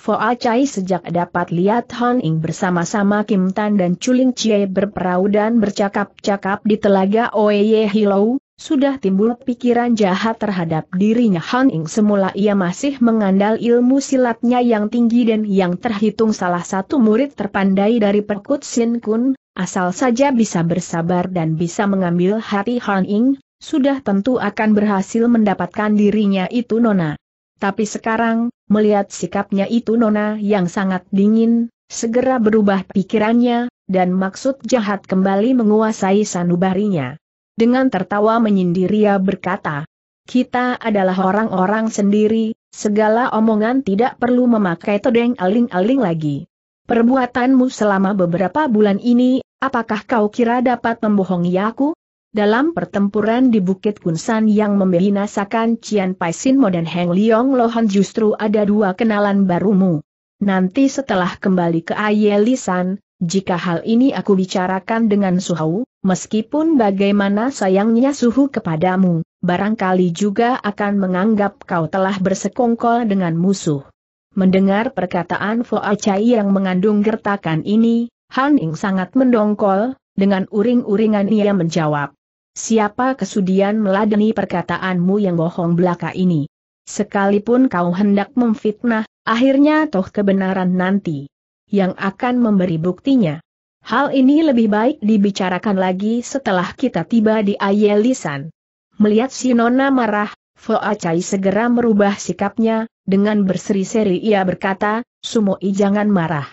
Fo Acai sejak dapat lihat Han Ing bersama-sama Kim Tan dan Chuling Chie berperahu dan bercakap-cakap di telaga Oye Hilou, sudah timbul pikiran jahat terhadap dirinya Han Ing semula ia masih mengandal ilmu silatnya yang tinggi dan yang terhitung salah satu murid terpandai dari Perkut Sin Kun, asal saja bisa bersabar dan bisa mengambil hati Han Ing, sudah tentu akan berhasil mendapatkan dirinya itu Nona. Tapi sekarang, melihat sikapnya itu Nona yang sangat dingin, segera berubah pikirannya, dan maksud jahat kembali menguasai sanubarinya. Dengan tertawa menyindir ia berkata, kita adalah orang-orang sendiri, segala omongan tidak perlu memakai todeng aling-aling lagi. Perbuatanmu selama beberapa bulan ini, apakah kau kira dapat membohongi aku? Dalam pertempuran di Bukit Kunsan yang membinasakan Cian Paisin Mo dan Heng Leong Lohan justru ada dua kenalan barumu. Nanti setelah kembali ke Ayelisan, jika hal ini aku bicarakan dengan Suhu, meskipun bagaimana sayangnya Suhu kepadamu, barangkali juga akan menganggap kau telah bersekongkol dengan musuh. Mendengar perkataan Fo Acai yang mengandung gertakan ini, Han Ying sangat mendongkol, dengan uring-uringan ia menjawab. Siapa kesudian meladeni perkataanmu yang bohong belaka ini? Sekalipun kau hendak memfitnah, akhirnya toh kebenaran nanti yang akan memberi buktinya. Hal ini lebih baik dibicarakan lagi setelah kita tiba di Ayelisan. Melihat si Nona marah, Cai segera merubah sikapnya, dengan berseri-seri ia berkata, Sumoi jangan marah.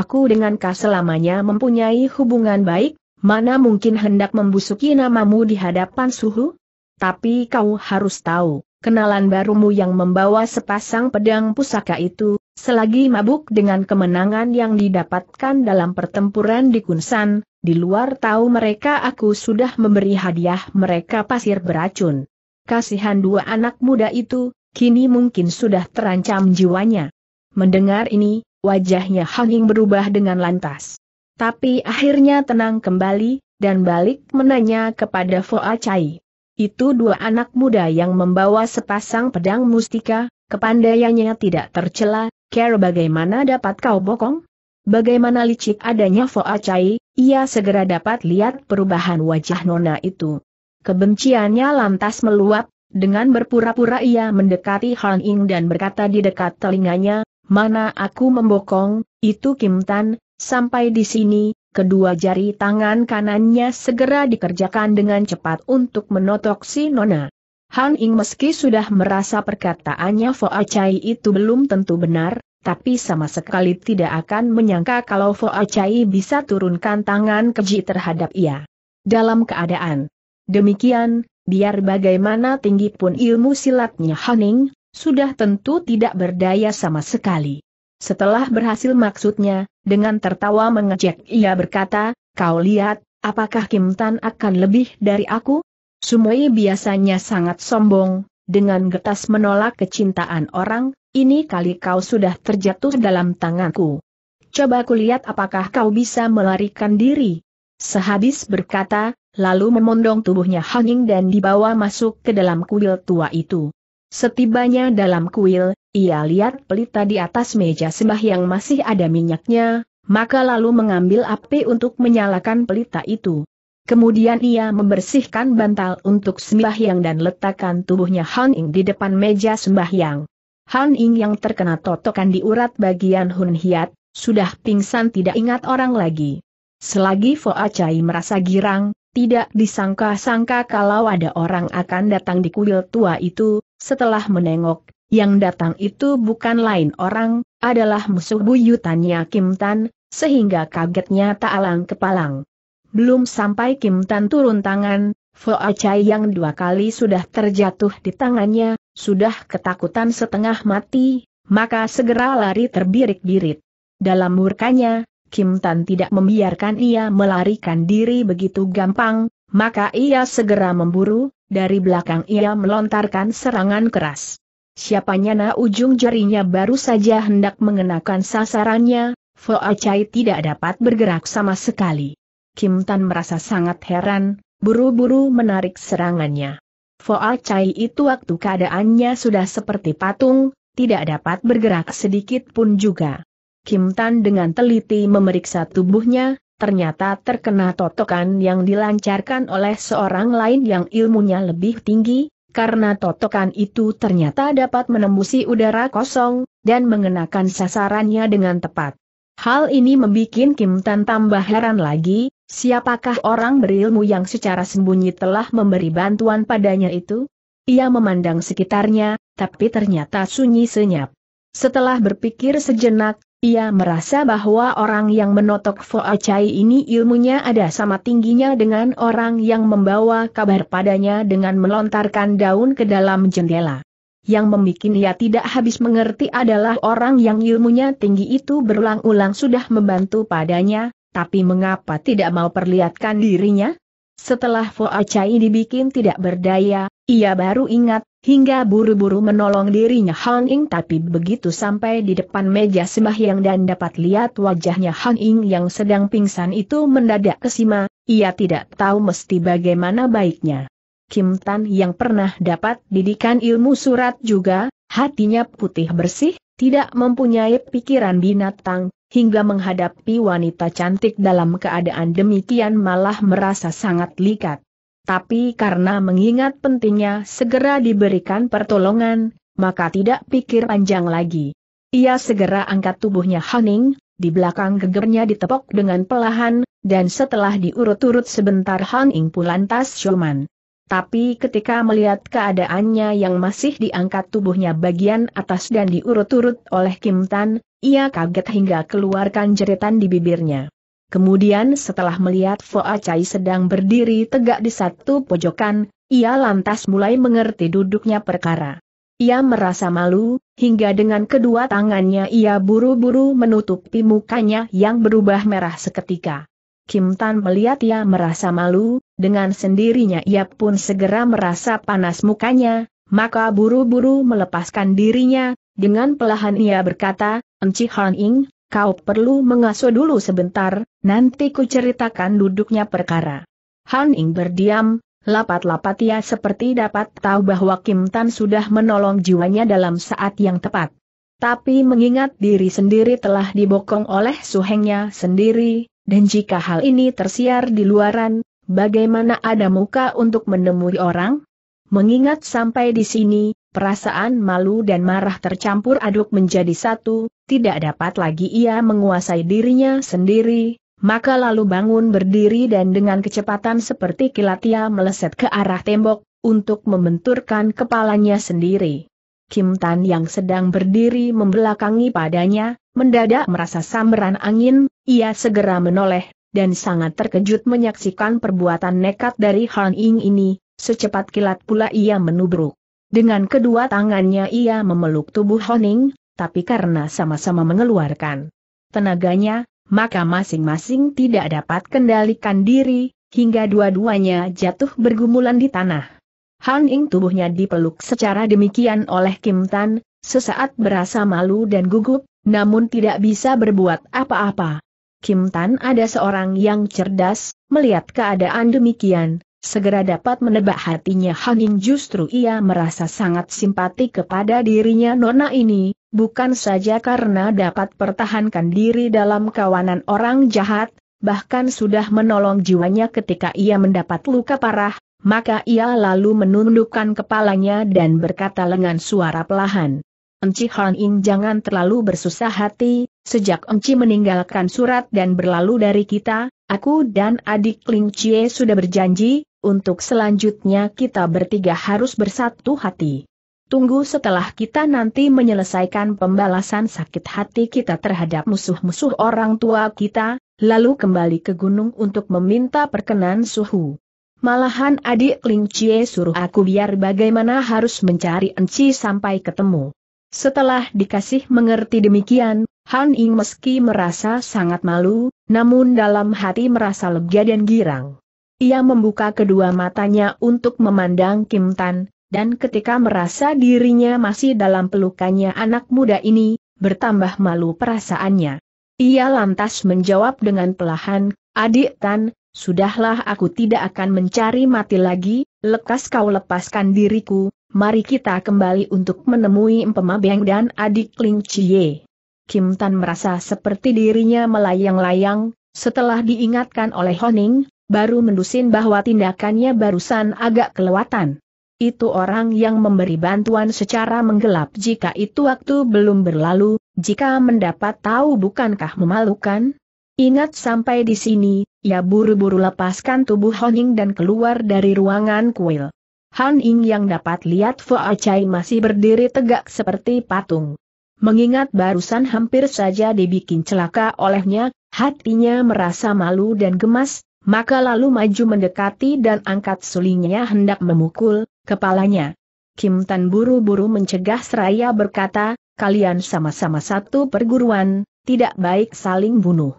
Aku dengan kau selamanya mempunyai hubungan baik, Mana mungkin hendak membusuki namamu di hadapan suhu? Tapi kau harus tahu, kenalan barumu yang membawa sepasang pedang pusaka itu, selagi mabuk dengan kemenangan yang didapatkan dalam pertempuran di Kunsan, di luar tahu mereka aku sudah memberi hadiah mereka pasir beracun. Kasihan dua anak muda itu, kini mungkin sudah terancam jiwanya. Mendengar ini, wajahnya Hang berubah dengan lantas. Tapi akhirnya tenang kembali, dan balik menanya kepada Foa Chai. Itu dua anak muda yang membawa sepasang pedang mustika, kepandaiannya tidak tercela, care bagaimana dapat kau bokong? Bagaimana licik adanya Foa Chai, ia segera dapat lihat perubahan wajah Nona itu. Kebenciannya lantas meluap, dengan berpura-pura ia mendekati Han Ying dan berkata di dekat telinganya, mana aku membokong, itu Kim Tan, Sampai di sini, kedua jari tangan kanannya segera dikerjakan dengan cepat untuk menotoksi Nona. Han Ing meski sudah merasa perkataannya Fo Acai itu belum tentu benar, tapi sama sekali tidak akan menyangka kalau Fo Acai bisa turunkan tangan keji terhadap ia. Dalam keadaan demikian, biar bagaimana tinggi pun ilmu silatnya Han Ying, sudah tentu tidak berdaya sama sekali. Setelah berhasil maksudnya, dengan tertawa mengejek ia berkata, kau lihat, apakah Kim Tan akan lebih dari aku? Sumoi biasanya sangat sombong, dengan getas menolak kecintaan orang, ini kali kau sudah terjatuh dalam tanganku. Coba kulihat apakah kau bisa melarikan diri. Sehabis berkata, lalu memondong tubuhnya hanging dan dibawa masuk ke dalam kuil tua itu. Setibanya dalam kuil, ia lihat pelita di atas meja sembah yang masih ada minyaknya, maka lalu mengambil api untuk menyalakan pelita itu. Kemudian ia membersihkan bantal untuk sembahyang dan letakkan tubuhnya Han Ying di depan meja sembahyang. Han Ying yang terkena totokan di urat bagian Hun Hiat, sudah pingsan tidak ingat orang lagi. Selagi Fo Cai merasa girang, tidak disangka-sangka kalau ada orang akan datang di kuil tua itu, setelah menengok, yang datang itu bukan lain orang, adalah musuh buyutannya Kim Tan, sehingga kagetnya tak alang kepalang. Belum sampai Kim Tan turun tangan, Fo Acai yang dua kali sudah terjatuh di tangannya, sudah ketakutan setengah mati, maka segera lari terbirik-birit. Dalam murkanya, Kim Tan tidak membiarkan ia melarikan diri begitu gampang, maka ia segera memburu, dari belakang ia melontarkan serangan keras. Siapanya na ujung jarinya baru saja hendak mengenakan sasarannya, Foalcai Acai tidak dapat bergerak sama sekali. Kim Tan merasa sangat heran, buru-buru menarik serangannya. Foalcai Acai itu waktu keadaannya sudah seperti patung, tidak dapat bergerak sedikit pun juga. Kim Tan dengan teliti memeriksa tubuhnya, ternyata terkena totokan yang dilancarkan oleh seorang lain yang ilmunya lebih tinggi, karena totokan itu ternyata dapat menembusi udara kosong, dan mengenakan sasarannya dengan tepat. Hal ini membuat Kim Tan tambah heran lagi, siapakah orang berilmu yang secara sembunyi telah memberi bantuan padanya itu? Ia memandang sekitarnya, tapi ternyata sunyi senyap. Setelah berpikir sejenak, ia merasa bahwa orang yang menotok Foa Chai ini ilmunya ada sama tingginya dengan orang yang membawa kabar padanya dengan melontarkan daun ke dalam jendela. Yang membuat ia tidak habis mengerti adalah orang yang ilmunya tinggi itu berulang-ulang sudah membantu padanya, tapi mengapa tidak mau perlihatkan dirinya? Setelah Foa Chai dibikin tidak berdaya, ia baru ingat hingga buru-buru menolong dirinya Han Ying, tapi begitu sampai di depan meja sembahyang dan dapat lihat wajahnya Han Ying yang sedang pingsan itu mendadak kesima, ia tidak tahu mesti bagaimana baiknya. Kim Tan yang pernah dapat didikan ilmu surat juga, hatinya putih bersih, tidak mempunyai pikiran binatang, hingga menghadapi wanita cantik dalam keadaan demikian malah merasa sangat likat tapi karena mengingat pentingnya segera diberikan pertolongan, maka tidak pikir panjang lagi. Ia segera angkat tubuhnya Haning, di belakang gegernya ditepok dengan pelahan, dan setelah diurut-urut sebentar Haning pun lantas Shoman. Tapi ketika melihat keadaannya yang masih diangkat tubuhnya bagian atas dan diurut-urut oleh Kim Tan, ia kaget hingga keluarkan jeritan di bibirnya. Kemudian setelah melihat Foa Chai sedang berdiri tegak di satu pojokan, ia lantas mulai mengerti duduknya perkara. Ia merasa malu, hingga dengan kedua tangannya ia buru-buru menutupi mukanya yang berubah merah seketika. Kim Tan melihat ia merasa malu, dengan sendirinya ia pun segera merasa panas mukanya, maka buru-buru melepaskan dirinya, dengan pelahan ia berkata, Enci Han Ing, kau perlu mengasuh dulu sebentar, nanti ku ceritakan duduknya perkara. Han Ing berdiam, lapat-lapat ia seperti dapat tahu bahwa Kim Tan sudah menolong jiwanya dalam saat yang tepat. Tapi mengingat diri sendiri telah dibokong oleh suhengnya sendiri, dan jika hal ini tersiar di luaran, bagaimana ada muka untuk menemui orang? Mengingat sampai di sini, perasaan malu dan marah tercampur aduk menjadi satu, tidak dapat lagi ia menguasai dirinya sendiri, maka lalu bangun berdiri dan dengan kecepatan seperti kilat ia meleset ke arah tembok, untuk membenturkan kepalanya sendiri. Kim Tan yang sedang berdiri membelakangi padanya, mendadak merasa samberan angin, ia segera menoleh, dan sangat terkejut menyaksikan perbuatan nekat dari Han Ying ini, secepat kilat pula ia menubruk. Dengan kedua tangannya ia memeluk tubuh Honing, tapi karena sama-sama mengeluarkan tenaganya, maka masing-masing tidak dapat kendalikan diri, hingga dua-duanya jatuh bergumulan di tanah. Han Ing tubuhnya dipeluk secara demikian oleh Kim Tan, sesaat berasa malu dan gugup, namun tidak bisa berbuat apa-apa. Kim Tan ada seorang yang cerdas, melihat keadaan demikian, segera dapat menebak hatinya Ying justru ia merasa sangat simpati kepada dirinya Nona ini, bukan saja karena dapat pertahankan diri dalam kawanan orang jahat, bahkan sudah menolong jiwanya ketika ia mendapat luka parah, maka ia lalu menundukkan kepalanya dan berkata dengan suara pelahan. Enci Han Ying jangan terlalu bersusah hati, sejak Enci meninggalkan surat dan berlalu dari kita, aku dan adik Ling Chie sudah berjanji, untuk selanjutnya kita bertiga harus bersatu hati. Tunggu setelah kita nanti menyelesaikan pembalasan sakit hati kita terhadap musuh-musuh orang tua kita, lalu kembali ke gunung untuk meminta perkenan suhu. Malahan adik Ling Chie suruh aku biar bagaimana harus mencari Enci sampai ketemu. Setelah dikasih mengerti demikian, Han Ying meski merasa sangat malu, namun dalam hati merasa lega dan girang. Ia membuka kedua matanya untuk memandang Kim Tan, dan ketika merasa dirinya masih dalam pelukannya anak muda ini, bertambah malu perasaannya. Ia lantas menjawab dengan pelahan, Adik Tan, sudahlah aku tidak akan mencari mati lagi, lekas kau lepaskan diriku, mari kita kembali untuk menemui Empema Beng dan adik Ling Chie. Kim Tan merasa seperti dirinya melayang-layang, setelah diingatkan oleh Honing, baru mendusin bahwa tindakannya barusan agak kelewatan. Itu orang yang memberi bantuan secara menggelap jika itu waktu belum berlalu, jika mendapat tahu bukankah memalukan? Ingat sampai di sini, ya buru-buru lepaskan tubuh Honing dan keluar dari ruangan kuil. Han yang dapat lihat Fua Chai masih berdiri tegak seperti patung. Mengingat barusan hampir saja dibikin celaka olehnya, hatinya merasa malu dan gemas, maka lalu maju mendekati dan angkat sulingnya hendak memukul kepalanya. Kim Tan buru-buru mencegah seraya berkata, kalian sama-sama satu perguruan, tidak baik saling bunuh.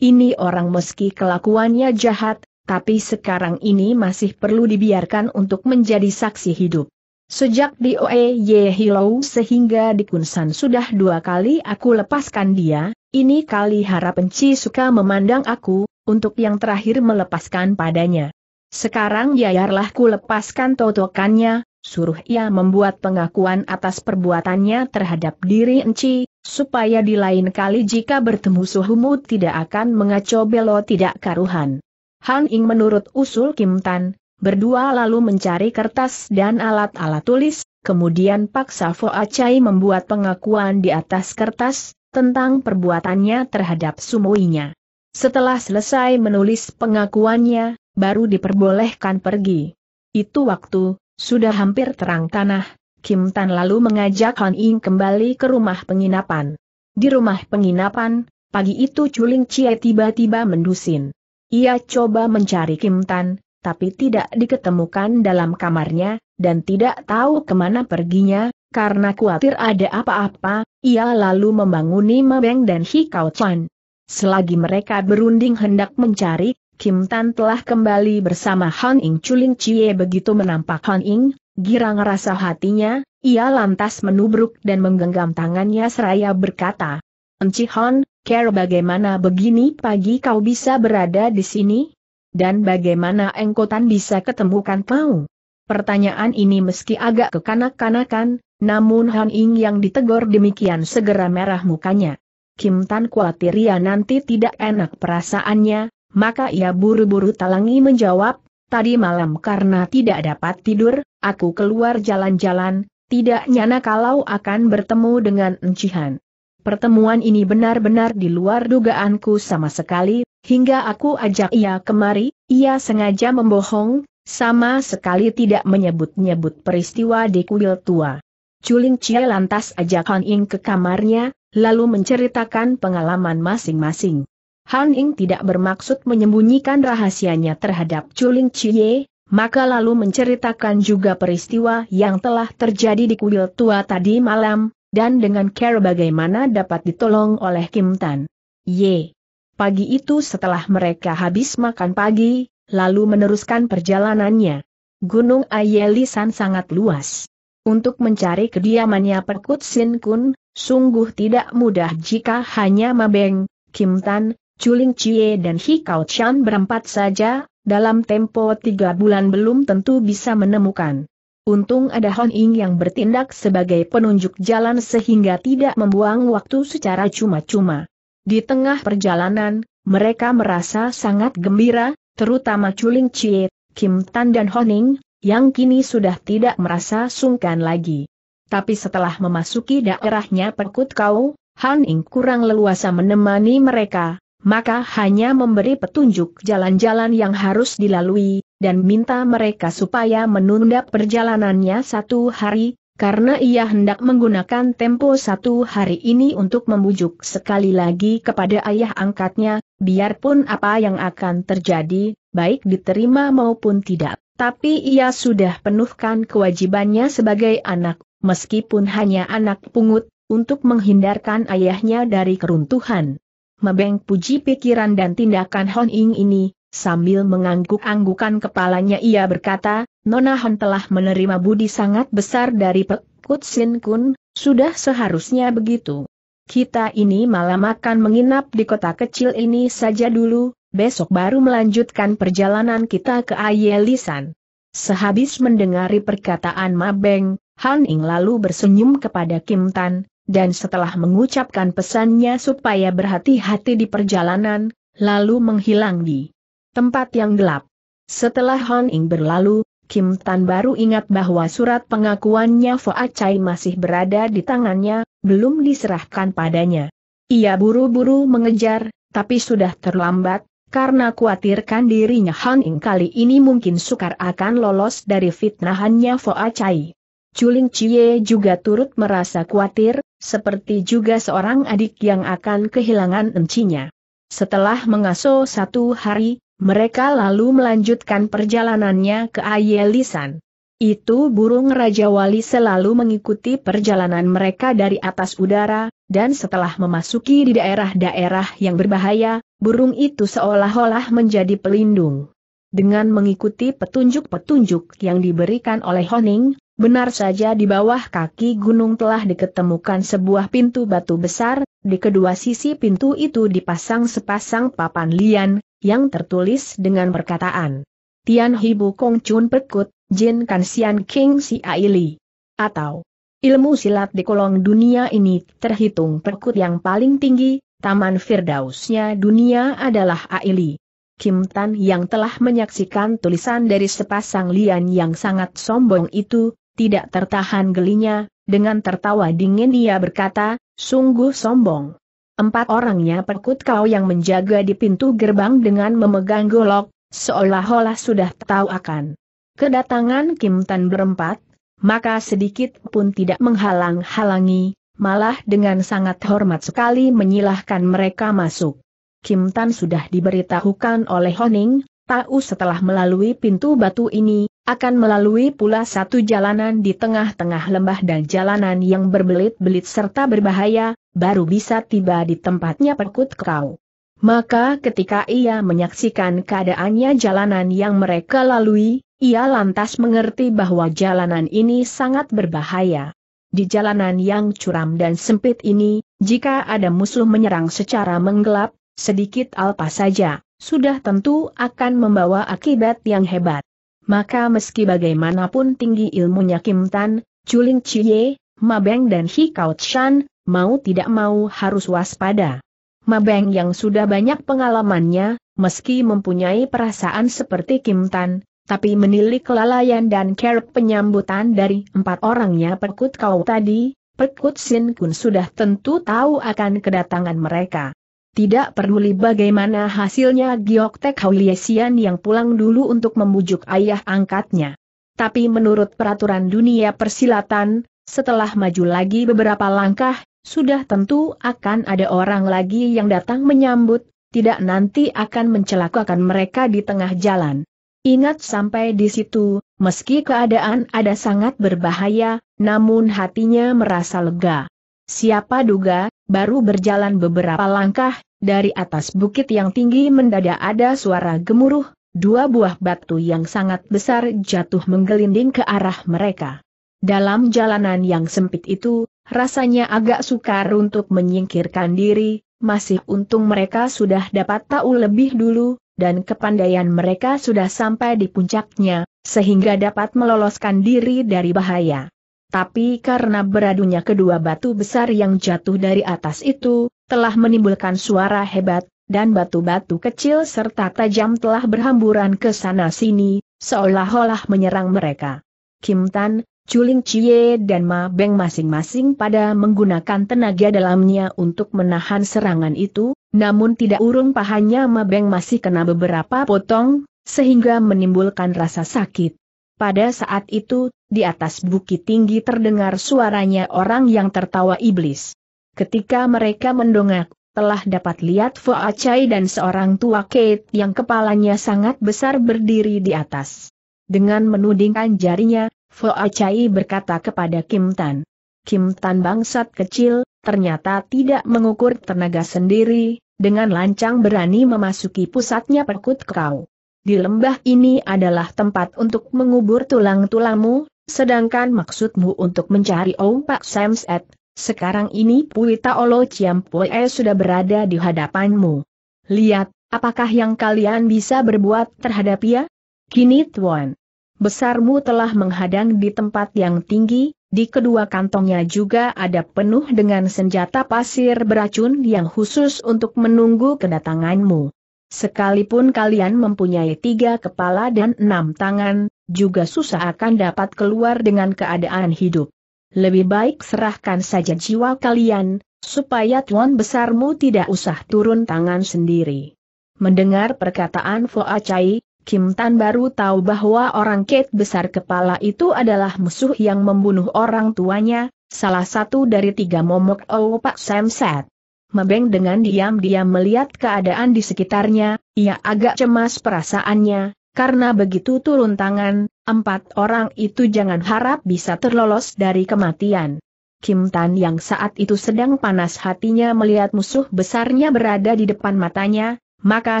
Ini orang meski kelakuannya jahat, tapi sekarang ini masih perlu dibiarkan untuk menjadi saksi hidup. Sejak di OE Ye Hilau sehingga di Kunsan sudah dua kali aku lepaskan dia, ini kali harap Enci suka memandang aku, untuk yang terakhir melepaskan padanya. Sekarang yayarlah ku lepaskan totokannya, suruh ia membuat pengakuan atas perbuatannya terhadap diri enci, supaya di lain kali jika bertemu suhumu tidak akan mengacau belo tidak karuhan. Han Ing menurut usul Kim Tan, berdua lalu mencari kertas dan alat-alat tulis, kemudian paksa Fo Acai membuat pengakuan di atas kertas, tentang perbuatannya terhadap sumuinya. Setelah selesai menulis pengakuannya, baru diperbolehkan pergi. Itu waktu, sudah hampir terang tanah, Kim Tan lalu mengajak Han Ying kembali ke rumah penginapan. Di rumah penginapan, pagi itu Chuling Chie tiba-tiba mendusin. Ia coba mencari Kim Tan, tapi tidak diketemukan dalam kamarnya, dan tidak tahu kemana perginya, karena khawatir ada apa-apa, ia lalu membanguni Mabeng dan Hikau Chan. Selagi mereka berunding hendak mencari, Kim Tan telah kembali bersama Han Ying Chulin Chie begitu menampak Han Ying, girang rasa hatinya, ia lantas menubruk dan menggenggam tangannya seraya berkata, Enci Han, care bagaimana begini pagi kau bisa berada di sini? Dan bagaimana Engkotan bisa ketemukan kau? Pertanyaan ini meski agak kekanak-kanakan, namun Han Ying yang ditegur demikian segera merah mukanya. Kim Tan khawatir ia nanti tidak enak perasaannya, maka ia buru-buru talangi menjawab, tadi malam karena tidak dapat tidur, aku keluar jalan-jalan, tidak nyana kalau akan bertemu dengan Encihan. Pertemuan ini benar-benar di luar dugaanku sama sekali, hingga aku ajak ia kemari, ia sengaja membohong, sama sekali tidak menyebut-nyebut peristiwa di kuil tua. Culing Cie lantas ajak Han Ing ke kamarnya, lalu menceritakan pengalaman masing-masing. Han Ing tidak bermaksud menyembunyikan rahasianya terhadap Culing Cie, maka lalu menceritakan juga peristiwa yang telah terjadi di kuil tua tadi malam, dan dengan care bagaimana dapat ditolong oleh Kim Tan. Ye. Pagi itu setelah mereka habis makan pagi, lalu meneruskan perjalanannya. Gunung Ayelisan sangat luas. Untuk mencari kediamannya Perkut Sin Kun, sungguh tidak mudah jika hanya Mabeng, Kim Tan, Chuling Chie dan Hikau Chan berempat saja, dalam tempo tiga bulan belum tentu bisa menemukan. Untung ada Hon Ying yang bertindak sebagai penunjuk jalan sehingga tidak membuang waktu secara cuma-cuma. Di tengah perjalanan, mereka merasa sangat gembira, terutama Chuling Chie, Kim Tan dan Hon Honing, yang kini sudah tidak merasa sungkan lagi. Tapi setelah memasuki daerahnya Perkut Kau, Han Ing kurang leluasa menemani mereka, maka hanya memberi petunjuk jalan-jalan yang harus dilalui, dan minta mereka supaya menunda perjalanannya satu hari, karena ia hendak menggunakan tempo satu hari ini untuk membujuk sekali lagi kepada ayah angkatnya, biarpun apa yang akan terjadi, baik diterima maupun tidak. Tapi ia sudah penuhkan kewajibannya sebagai anak, meskipun hanya anak pungut, untuk menghindarkan ayahnya dari keruntuhan. Mebeng puji pikiran dan tindakan Hon Ying ini, sambil mengangguk-anggukan kepalanya ia berkata, Nona Hon telah menerima budi sangat besar dari Pek Kut Sin Kun, sudah seharusnya begitu. Kita ini malam akan menginap di kota kecil ini saja dulu, besok baru melanjutkan perjalanan kita ke Ayelisan. Sehabis mendengari perkataan Mabeng, Han Ing lalu bersenyum kepada Kim Tan, dan setelah mengucapkan pesannya supaya berhati-hati di perjalanan, lalu menghilang di tempat yang gelap. Setelah Han Ing berlalu, Kim Tan baru ingat bahwa surat pengakuannya Fo Acai masih berada di tangannya, belum diserahkan padanya. Ia buru-buru mengejar, tapi sudah terlambat, karena khawatirkan dirinya Han Ing kali ini mungkin sukar akan lolos dari fitnahannya Fo Cai, Chuling Chie juga turut merasa khawatir, seperti juga seorang adik yang akan kehilangan encinya. Setelah mengasuh satu hari, mereka lalu melanjutkan perjalanannya ke Ayelisan. Itu burung Raja Wali selalu mengikuti perjalanan mereka dari atas udara, dan setelah memasuki di daerah-daerah yang berbahaya, burung itu seolah-olah menjadi pelindung. Dengan mengikuti petunjuk-petunjuk yang diberikan oleh Honing, benar saja di bawah kaki gunung telah diketemukan sebuah pintu batu besar, di kedua sisi pintu itu dipasang sepasang papan lian, yang tertulis dengan perkataan. Tian Hibu Kong Chun Perkut, Jin Kansian King Si Aili. Atau, ilmu silat di kolong dunia ini terhitung perkut yang paling tinggi, Taman Firdausnya dunia adalah Aili. Kim Tan yang telah menyaksikan tulisan dari sepasang lian yang sangat sombong itu, tidak tertahan gelinya, dengan tertawa dingin ia berkata, sungguh sombong. Empat orangnya perkut kau yang menjaga di pintu gerbang dengan memegang golok, seolah-olah sudah tahu akan kedatangan Kim Tan berempat, maka sedikit pun tidak menghalang-halangi, malah dengan sangat hormat sekali menyilahkan mereka masuk. Kim Tan sudah diberitahukan oleh Honing, tahu setelah melalui pintu batu ini, akan melalui pula satu jalanan di tengah-tengah lembah dan jalanan yang berbelit-belit serta berbahaya, baru bisa tiba di tempatnya perkut kau. Maka ketika ia menyaksikan keadaannya jalanan yang mereka lalui, ia lantas mengerti bahwa jalanan ini sangat berbahaya. Di jalanan yang curam dan sempit ini, jika ada musuh menyerang secara menggelap, sedikit alpa saja, sudah tentu akan membawa akibat yang hebat. Maka meski bagaimanapun tinggi ilmunya Kim Tan, Chuling Chie, Mabeng dan Hikau Shan, mau tidak mau harus waspada. Mabeng yang sudah banyak pengalamannya, meski mempunyai perasaan seperti Kim Tan, tapi menilik kelalaian dan kerap penyambutan dari empat orangnya Perkut Kau tadi, Perkut Sin Kun sudah tentu tahu akan kedatangan mereka. Tidak peduli bagaimana hasilnya Giok Tek Hauliesian yang pulang dulu untuk membujuk ayah angkatnya. Tapi menurut peraturan dunia persilatan, setelah maju lagi beberapa langkah, sudah tentu akan ada orang lagi yang datang menyambut, tidak nanti akan mencelakakan mereka di tengah jalan. Ingat sampai di situ, meski keadaan ada sangat berbahaya, namun hatinya merasa lega. Siapa duga, baru berjalan beberapa langkah, dari atas bukit yang tinggi mendadak ada suara gemuruh, dua buah batu yang sangat besar jatuh menggelinding ke arah mereka. Dalam jalanan yang sempit itu, rasanya agak sukar untuk menyingkirkan diri, masih untung mereka sudah dapat tahu lebih dulu, dan kepandaian mereka sudah sampai di puncaknya, sehingga dapat meloloskan diri dari bahaya. Tapi karena beradunya kedua batu besar yang jatuh dari atas itu, telah menimbulkan suara hebat, dan batu-batu kecil serta tajam telah berhamburan ke sana-sini, seolah-olah menyerang mereka. Kim Tan, Culing Cie dan Ma Beng masing-masing pada menggunakan tenaga dalamnya untuk menahan serangan itu, namun tidak urung pahanya Ma Beng masih kena beberapa potong, sehingga menimbulkan rasa sakit. Pada saat itu, di atas bukit tinggi terdengar suaranya orang yang tertawa iblis. Ketika mereka mendongak, telah dapat lihat Fo Chai dan seorang tua Kate yang kepalanya sangat besar berdiri di atas. Dengan menudingkan jarinya, Foa Acai berkata kepada Kim Tan. Kim Tan bangsat kecil, ternyata tidak mengukur tenaga sendiri, dengan lancang berani memasuki pusatnya perkut kau. Di lembah ini adalah tempat untuk mengubur tulang-tulangmu, sedangkan maksudmu untuk mencari Om Pak Samset, sekarang ini Puita Olo Pue sudah berada di hadapanmu. Lihat, apakah yang kalian bisa berbuat terhadap ia? Kini Tuan besarmu telah menghadang di tempat yang tinggi, di kedua kantongnya juga ada penuh dengan senjata pasir beracun yang khusus untuk menunggu kedatanganmu. Sekalipun kalian mempunyai tiga kepala dan enam tangan, juga susah akan dapat keluar dengan keadaan hidup. Lebih baik serahkan saja jiwa kalian, supaya tuan besarmu tidak usah turun tangan sendiri. Mendengar perkataan Foa Chai, Kim Tan baru tahu bahwa orang Kate besar kepala itu adalah musuh yang membunuh orang tuanya, salah satu dari tiga momok Opak oh Samsat. Mebeng dengan diam-diam melihat keadaan di sekitarnya, ia agak cemas perasaannya, karena begitu turun tangan, empat orang itu jangan harap bisa terlolos dari kematian. Kim Tan yang saat itu sedang panas hatinya melihat musuh besarnya berada di depan matanya, maka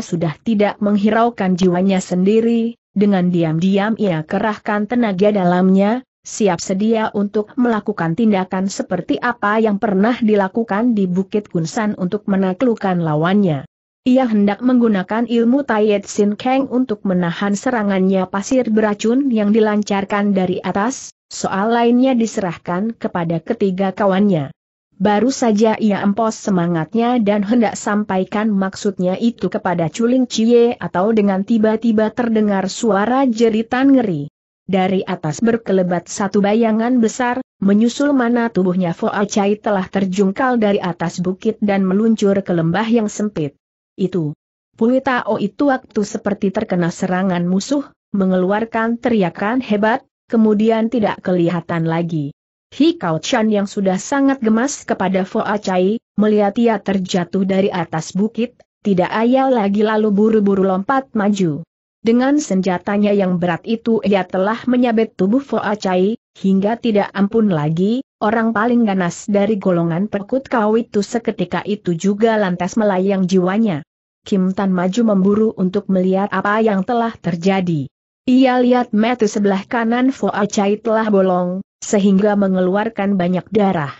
sudah tidak menghiraukan jiwanya sendiri, dengan diam-diam ia kerahkan tenaga dalamnya, siap sedia untuk melakukan tindakan seperti apa yang pernah dilakukan di Bukit Kunsan untuk menaklukkan lawannya. Ia hendak menggunakan ilmu Tayet Sin Kang untuk menahan serangannya pasir beracun yang dilancarkan dari atas, soal lainnya diserahkan kepada ketiga kawannya. Baru saja ia empos semangatnya dan hendak sampaikan maksudnya itu kepada Culing Cie atau dengan tiba-tiba terdengar suara jeritan ngeri. Dari atas berkelebat satu bayangan besar, menyusul mana tubuhnya Fo Acai telah terjungkal dari atas bukit dan meluncur ke lembah yang sempit. Itu. Pui Tao itu waktu seperti terkena serangan musuh, mengeluarkan teriakan hebat, kemudian tidak kelihatan lagi. Hikau Chan yang sudah sangat gemas kepada Fo Acai, melihat ia terjatuh dari atas bukit, tidak ayal lagi lalu buru-buru lompat maju. Dengan senjatanya yang berat itu ia telah menyabet tubuh Fo Acai, hingga tidak ampun lagi, orang paling ganas dari golongan perkut kau itu seketika itu juga lantas melayang jiwanya. Kim Tan maju memburu untuk melihat apa yang telah terjadi. Ia lihat mata sebelah kanan Fo Acai telah bolong, sehingga mengeluarkan banyak darah.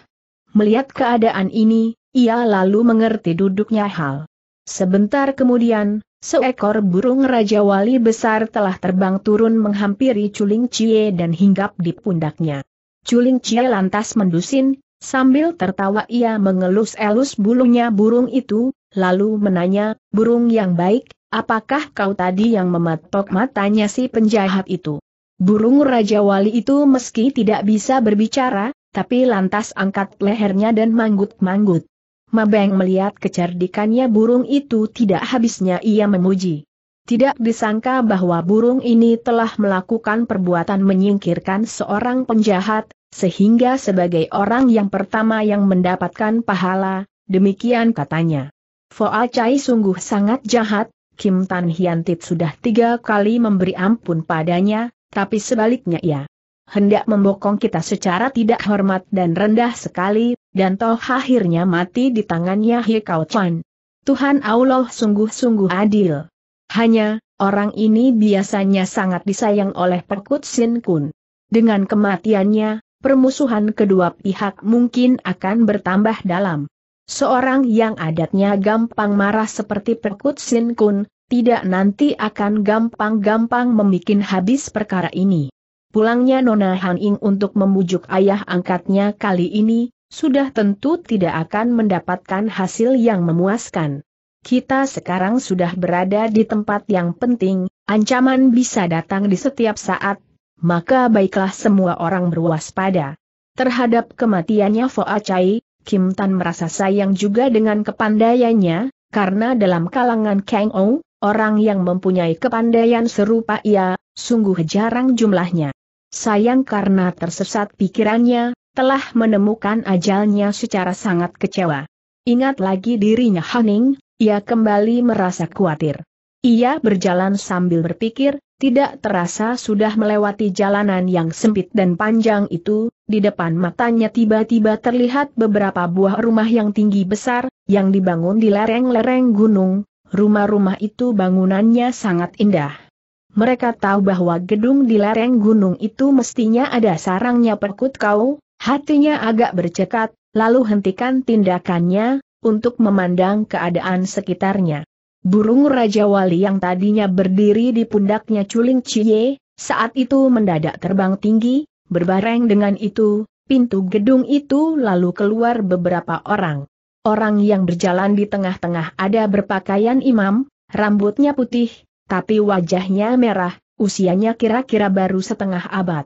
Melihat keadaan ini, ia lalu mengerti duduknya hal. Sebentar kemudian, seekor burung Raja Wali besar telah terbang turun menghampiri Culing Cie dan hinggap di pundaknya. Culing Cie lantas mendusin, sambil tertawa ia mengelus-elus bulunya burung itu, lalu menanya, burung yang baik, apakah kau tadi yang mematok matanya si penjahat itu? Burung Raja Wali itu meski tidak bisa berbicara, tapi lantas angkat lehernya dan manggut-manggut. Mabeng melihat kecerdikannya burung itu tidak habisnya ia memuji. Tidak disangka bahwa burung ini telah melakukan perbuatan menyingkirkan seorang penjahat, sehingga sebagai orang yang pertama yang mendapatkan pahala, demikian katanya. Foa Chai sungguh sangat jahat, Kim Tan Hyantit sudah tiga kali memberi ampun padanya, tapi sebaliknya ia hendak membokong kita secara tidak hormat dan rendah sekali, dan toh akhirnya mati di tangannya Hekau Chuan. Tuhan Allah sungguh-sungguh adil. Hanya, orang ini biasanya sangat disayang oleh Perkut Sin Kun. Dengan kematiannya, permusuhan kedua pihak mungkin akan bertambah dalam. Seorang yang adatnya gampang marah seperti Perkut Sin Kun, tidak nanti akan gampang-gampang membuat habis perkara ini. Pulangnya Nona Han Ying untuk membujuk ayah angkatnya kali ini, sudah tentu tidak akan mendapatkan hasil yang memuaskan. Kita sekarang sudah berada di tempat yang penting, ancaman bisa datang di setiap saat, maka baiklah semua orang berwaspada. Terhadap kematiannya Fo Chai, Kim Tan merasa sayang juga dengan kepandaiannya, karena dalam kalangan Kang Ong, Orang yang mempunyai kepandaian serupa ia, sungguh jarang jumlahnya. Sayang karena tersesat pikirannya, telah menemukan ajalnya secara sangat kecewa. Ingat lagi dirinya Haning, ia kembali merasa khawatir. Ia berjalan sambil berpikir, tidak terasa sudah melewati jalanan yang sempit dan panjang itu, di depan matanya tiba-tiba terlihat beberapa buah rumah yang tinggi besar, yang dibangun di lereng-lereng gunung, rumah-rumah itu bangunannya sangat indah. Mereka tahu bahwa gedung di lereng gunung itu mestinya ada sarangnya perkut kau, hatinya agak bercekat, lalu hentikan tindakannya, untuk memandang keadaan sekitarnya. Burung Raja Wali yang tadinya berdiri di pundaknya Culing Cie, saat itu mendadak terbang tinggi, berbareng dengan itu, pintu gedung itu lalu keluar beberapa orang. Orang yang berjalan di tengah-tengah ada berpakaian imam, rambutnya putih, tapi wajahnya merah, usianya kira-kira baru setengah abad.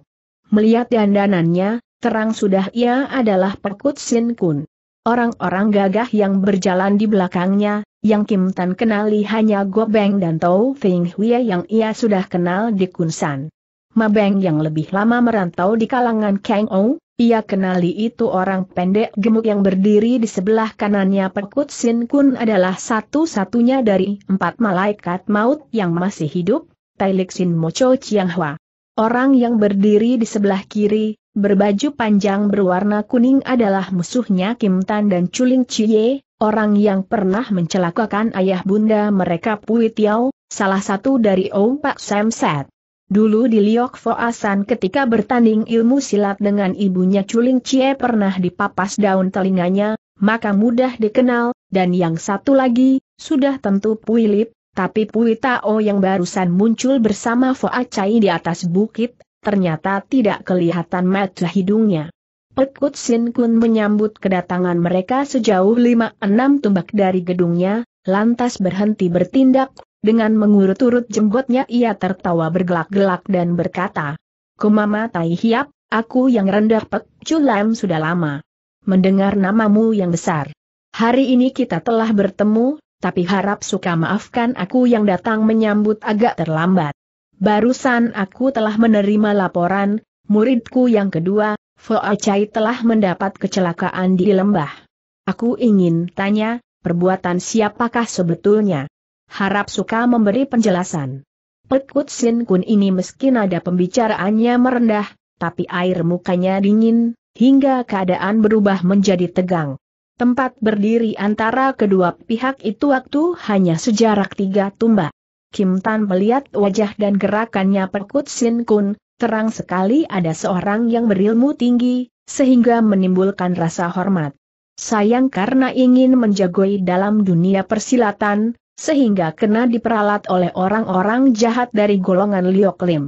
Melihat dandanannya, terang sudah ia adalah Pekut Sin Kun. Orang-orang gagah yang berjalan di belakangnya, yang Kim Tan kenali hanya Go Beng dan Tau Feng Hui yang ia sudah kenal di Kunsan. Ma Beng yang lebih lama merantau di kalangan Kang Ou, ia kenali itu orang pendek gemuk yang berdiri di sebelah kanannya Pekut Sin Kun adalah satu-satunya dari empat malaikat maut yang masih hidup, Tailik Sin Mocho Chiang Hua. Orang yang berdiri di sebelah kiri, berbaju panjang berwarna kuning adalah musuhnya Kim Tan dan Chuling Chie, orang yang pernah mencelakakan ayah bunda mereka Pui Tiao, salah satu dari Om Pak Sam Set. Dulu di Liok Foasan ketika bertanding ilmu silat dengan ibunya Culing Cie pernah dipapas daun telinganya, maka mudah dikenal, dan yang satu lagi, sudah tentu Pui Lip, tapi Pui Tao yang barusan muncul bersama Foa Acai di atas bukit, ternyata tidak kelihatan mata hidungnya. Pekut Sin Kun menyambut kedatangan mereka sejauh lima enam tumbak dari gedungnya, lantas berhenti bertindak, dengan mengurut-urut jenggotnya ia tertawa bergelak-gelak dan berkata, Kumama Tai Hiap, aku yang rendah Pek Culam sudah lama. Mendengar namamu yang besar. Hari ini kita telah bertemu, tapi harap suka maafkan aku yang datang menyambut agak terlambat. Barusan aku telah menerima laporan, muridku yang kedua, Fo Acai telah mendapat kecelakaan di lembah. Aku ingin tanya, perbuatan siapakah sebetulnya? Harap suka memberi penjelasan. Pekut Sin Kun ini meski nada pembicaraannya merendah, tapi air mukanya dingin, hingga keadaan berubah menjadi tegang. Tempat berdiri antara kedua pihak itu waktu hanya sejarak tiga tumbak. Kim Tan melihat wajah dan gerakannya Pekut Sin Kun, terang sekali ada seorang yang berilmu tinggi, sehingga menimbulkan rasa hormat. Sayang karena ingin menjagoi dalam dunia persilatan, sehingga kena diperalat oleh orang-orang jahat dari golongan Liok Lim.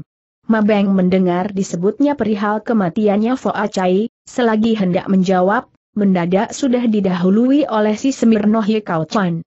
Mabeng mendengar disebutnya perihal kematiannya Fo Acai, selagi hendak menjawab, mendadak sudah didahului oleh si Semirno Hikau Chan.